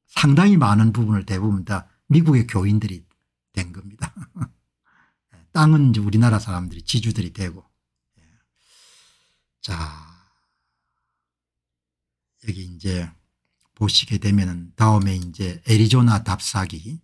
상당히 많은 부분을 대부분 다 미국의 교인들이 된 겁니다. 땅은 이제 우리나라 사람들이 지주들이 되고 예. 자 여기 이제 보시게 되면은 다음에 이제 애리조나 답사기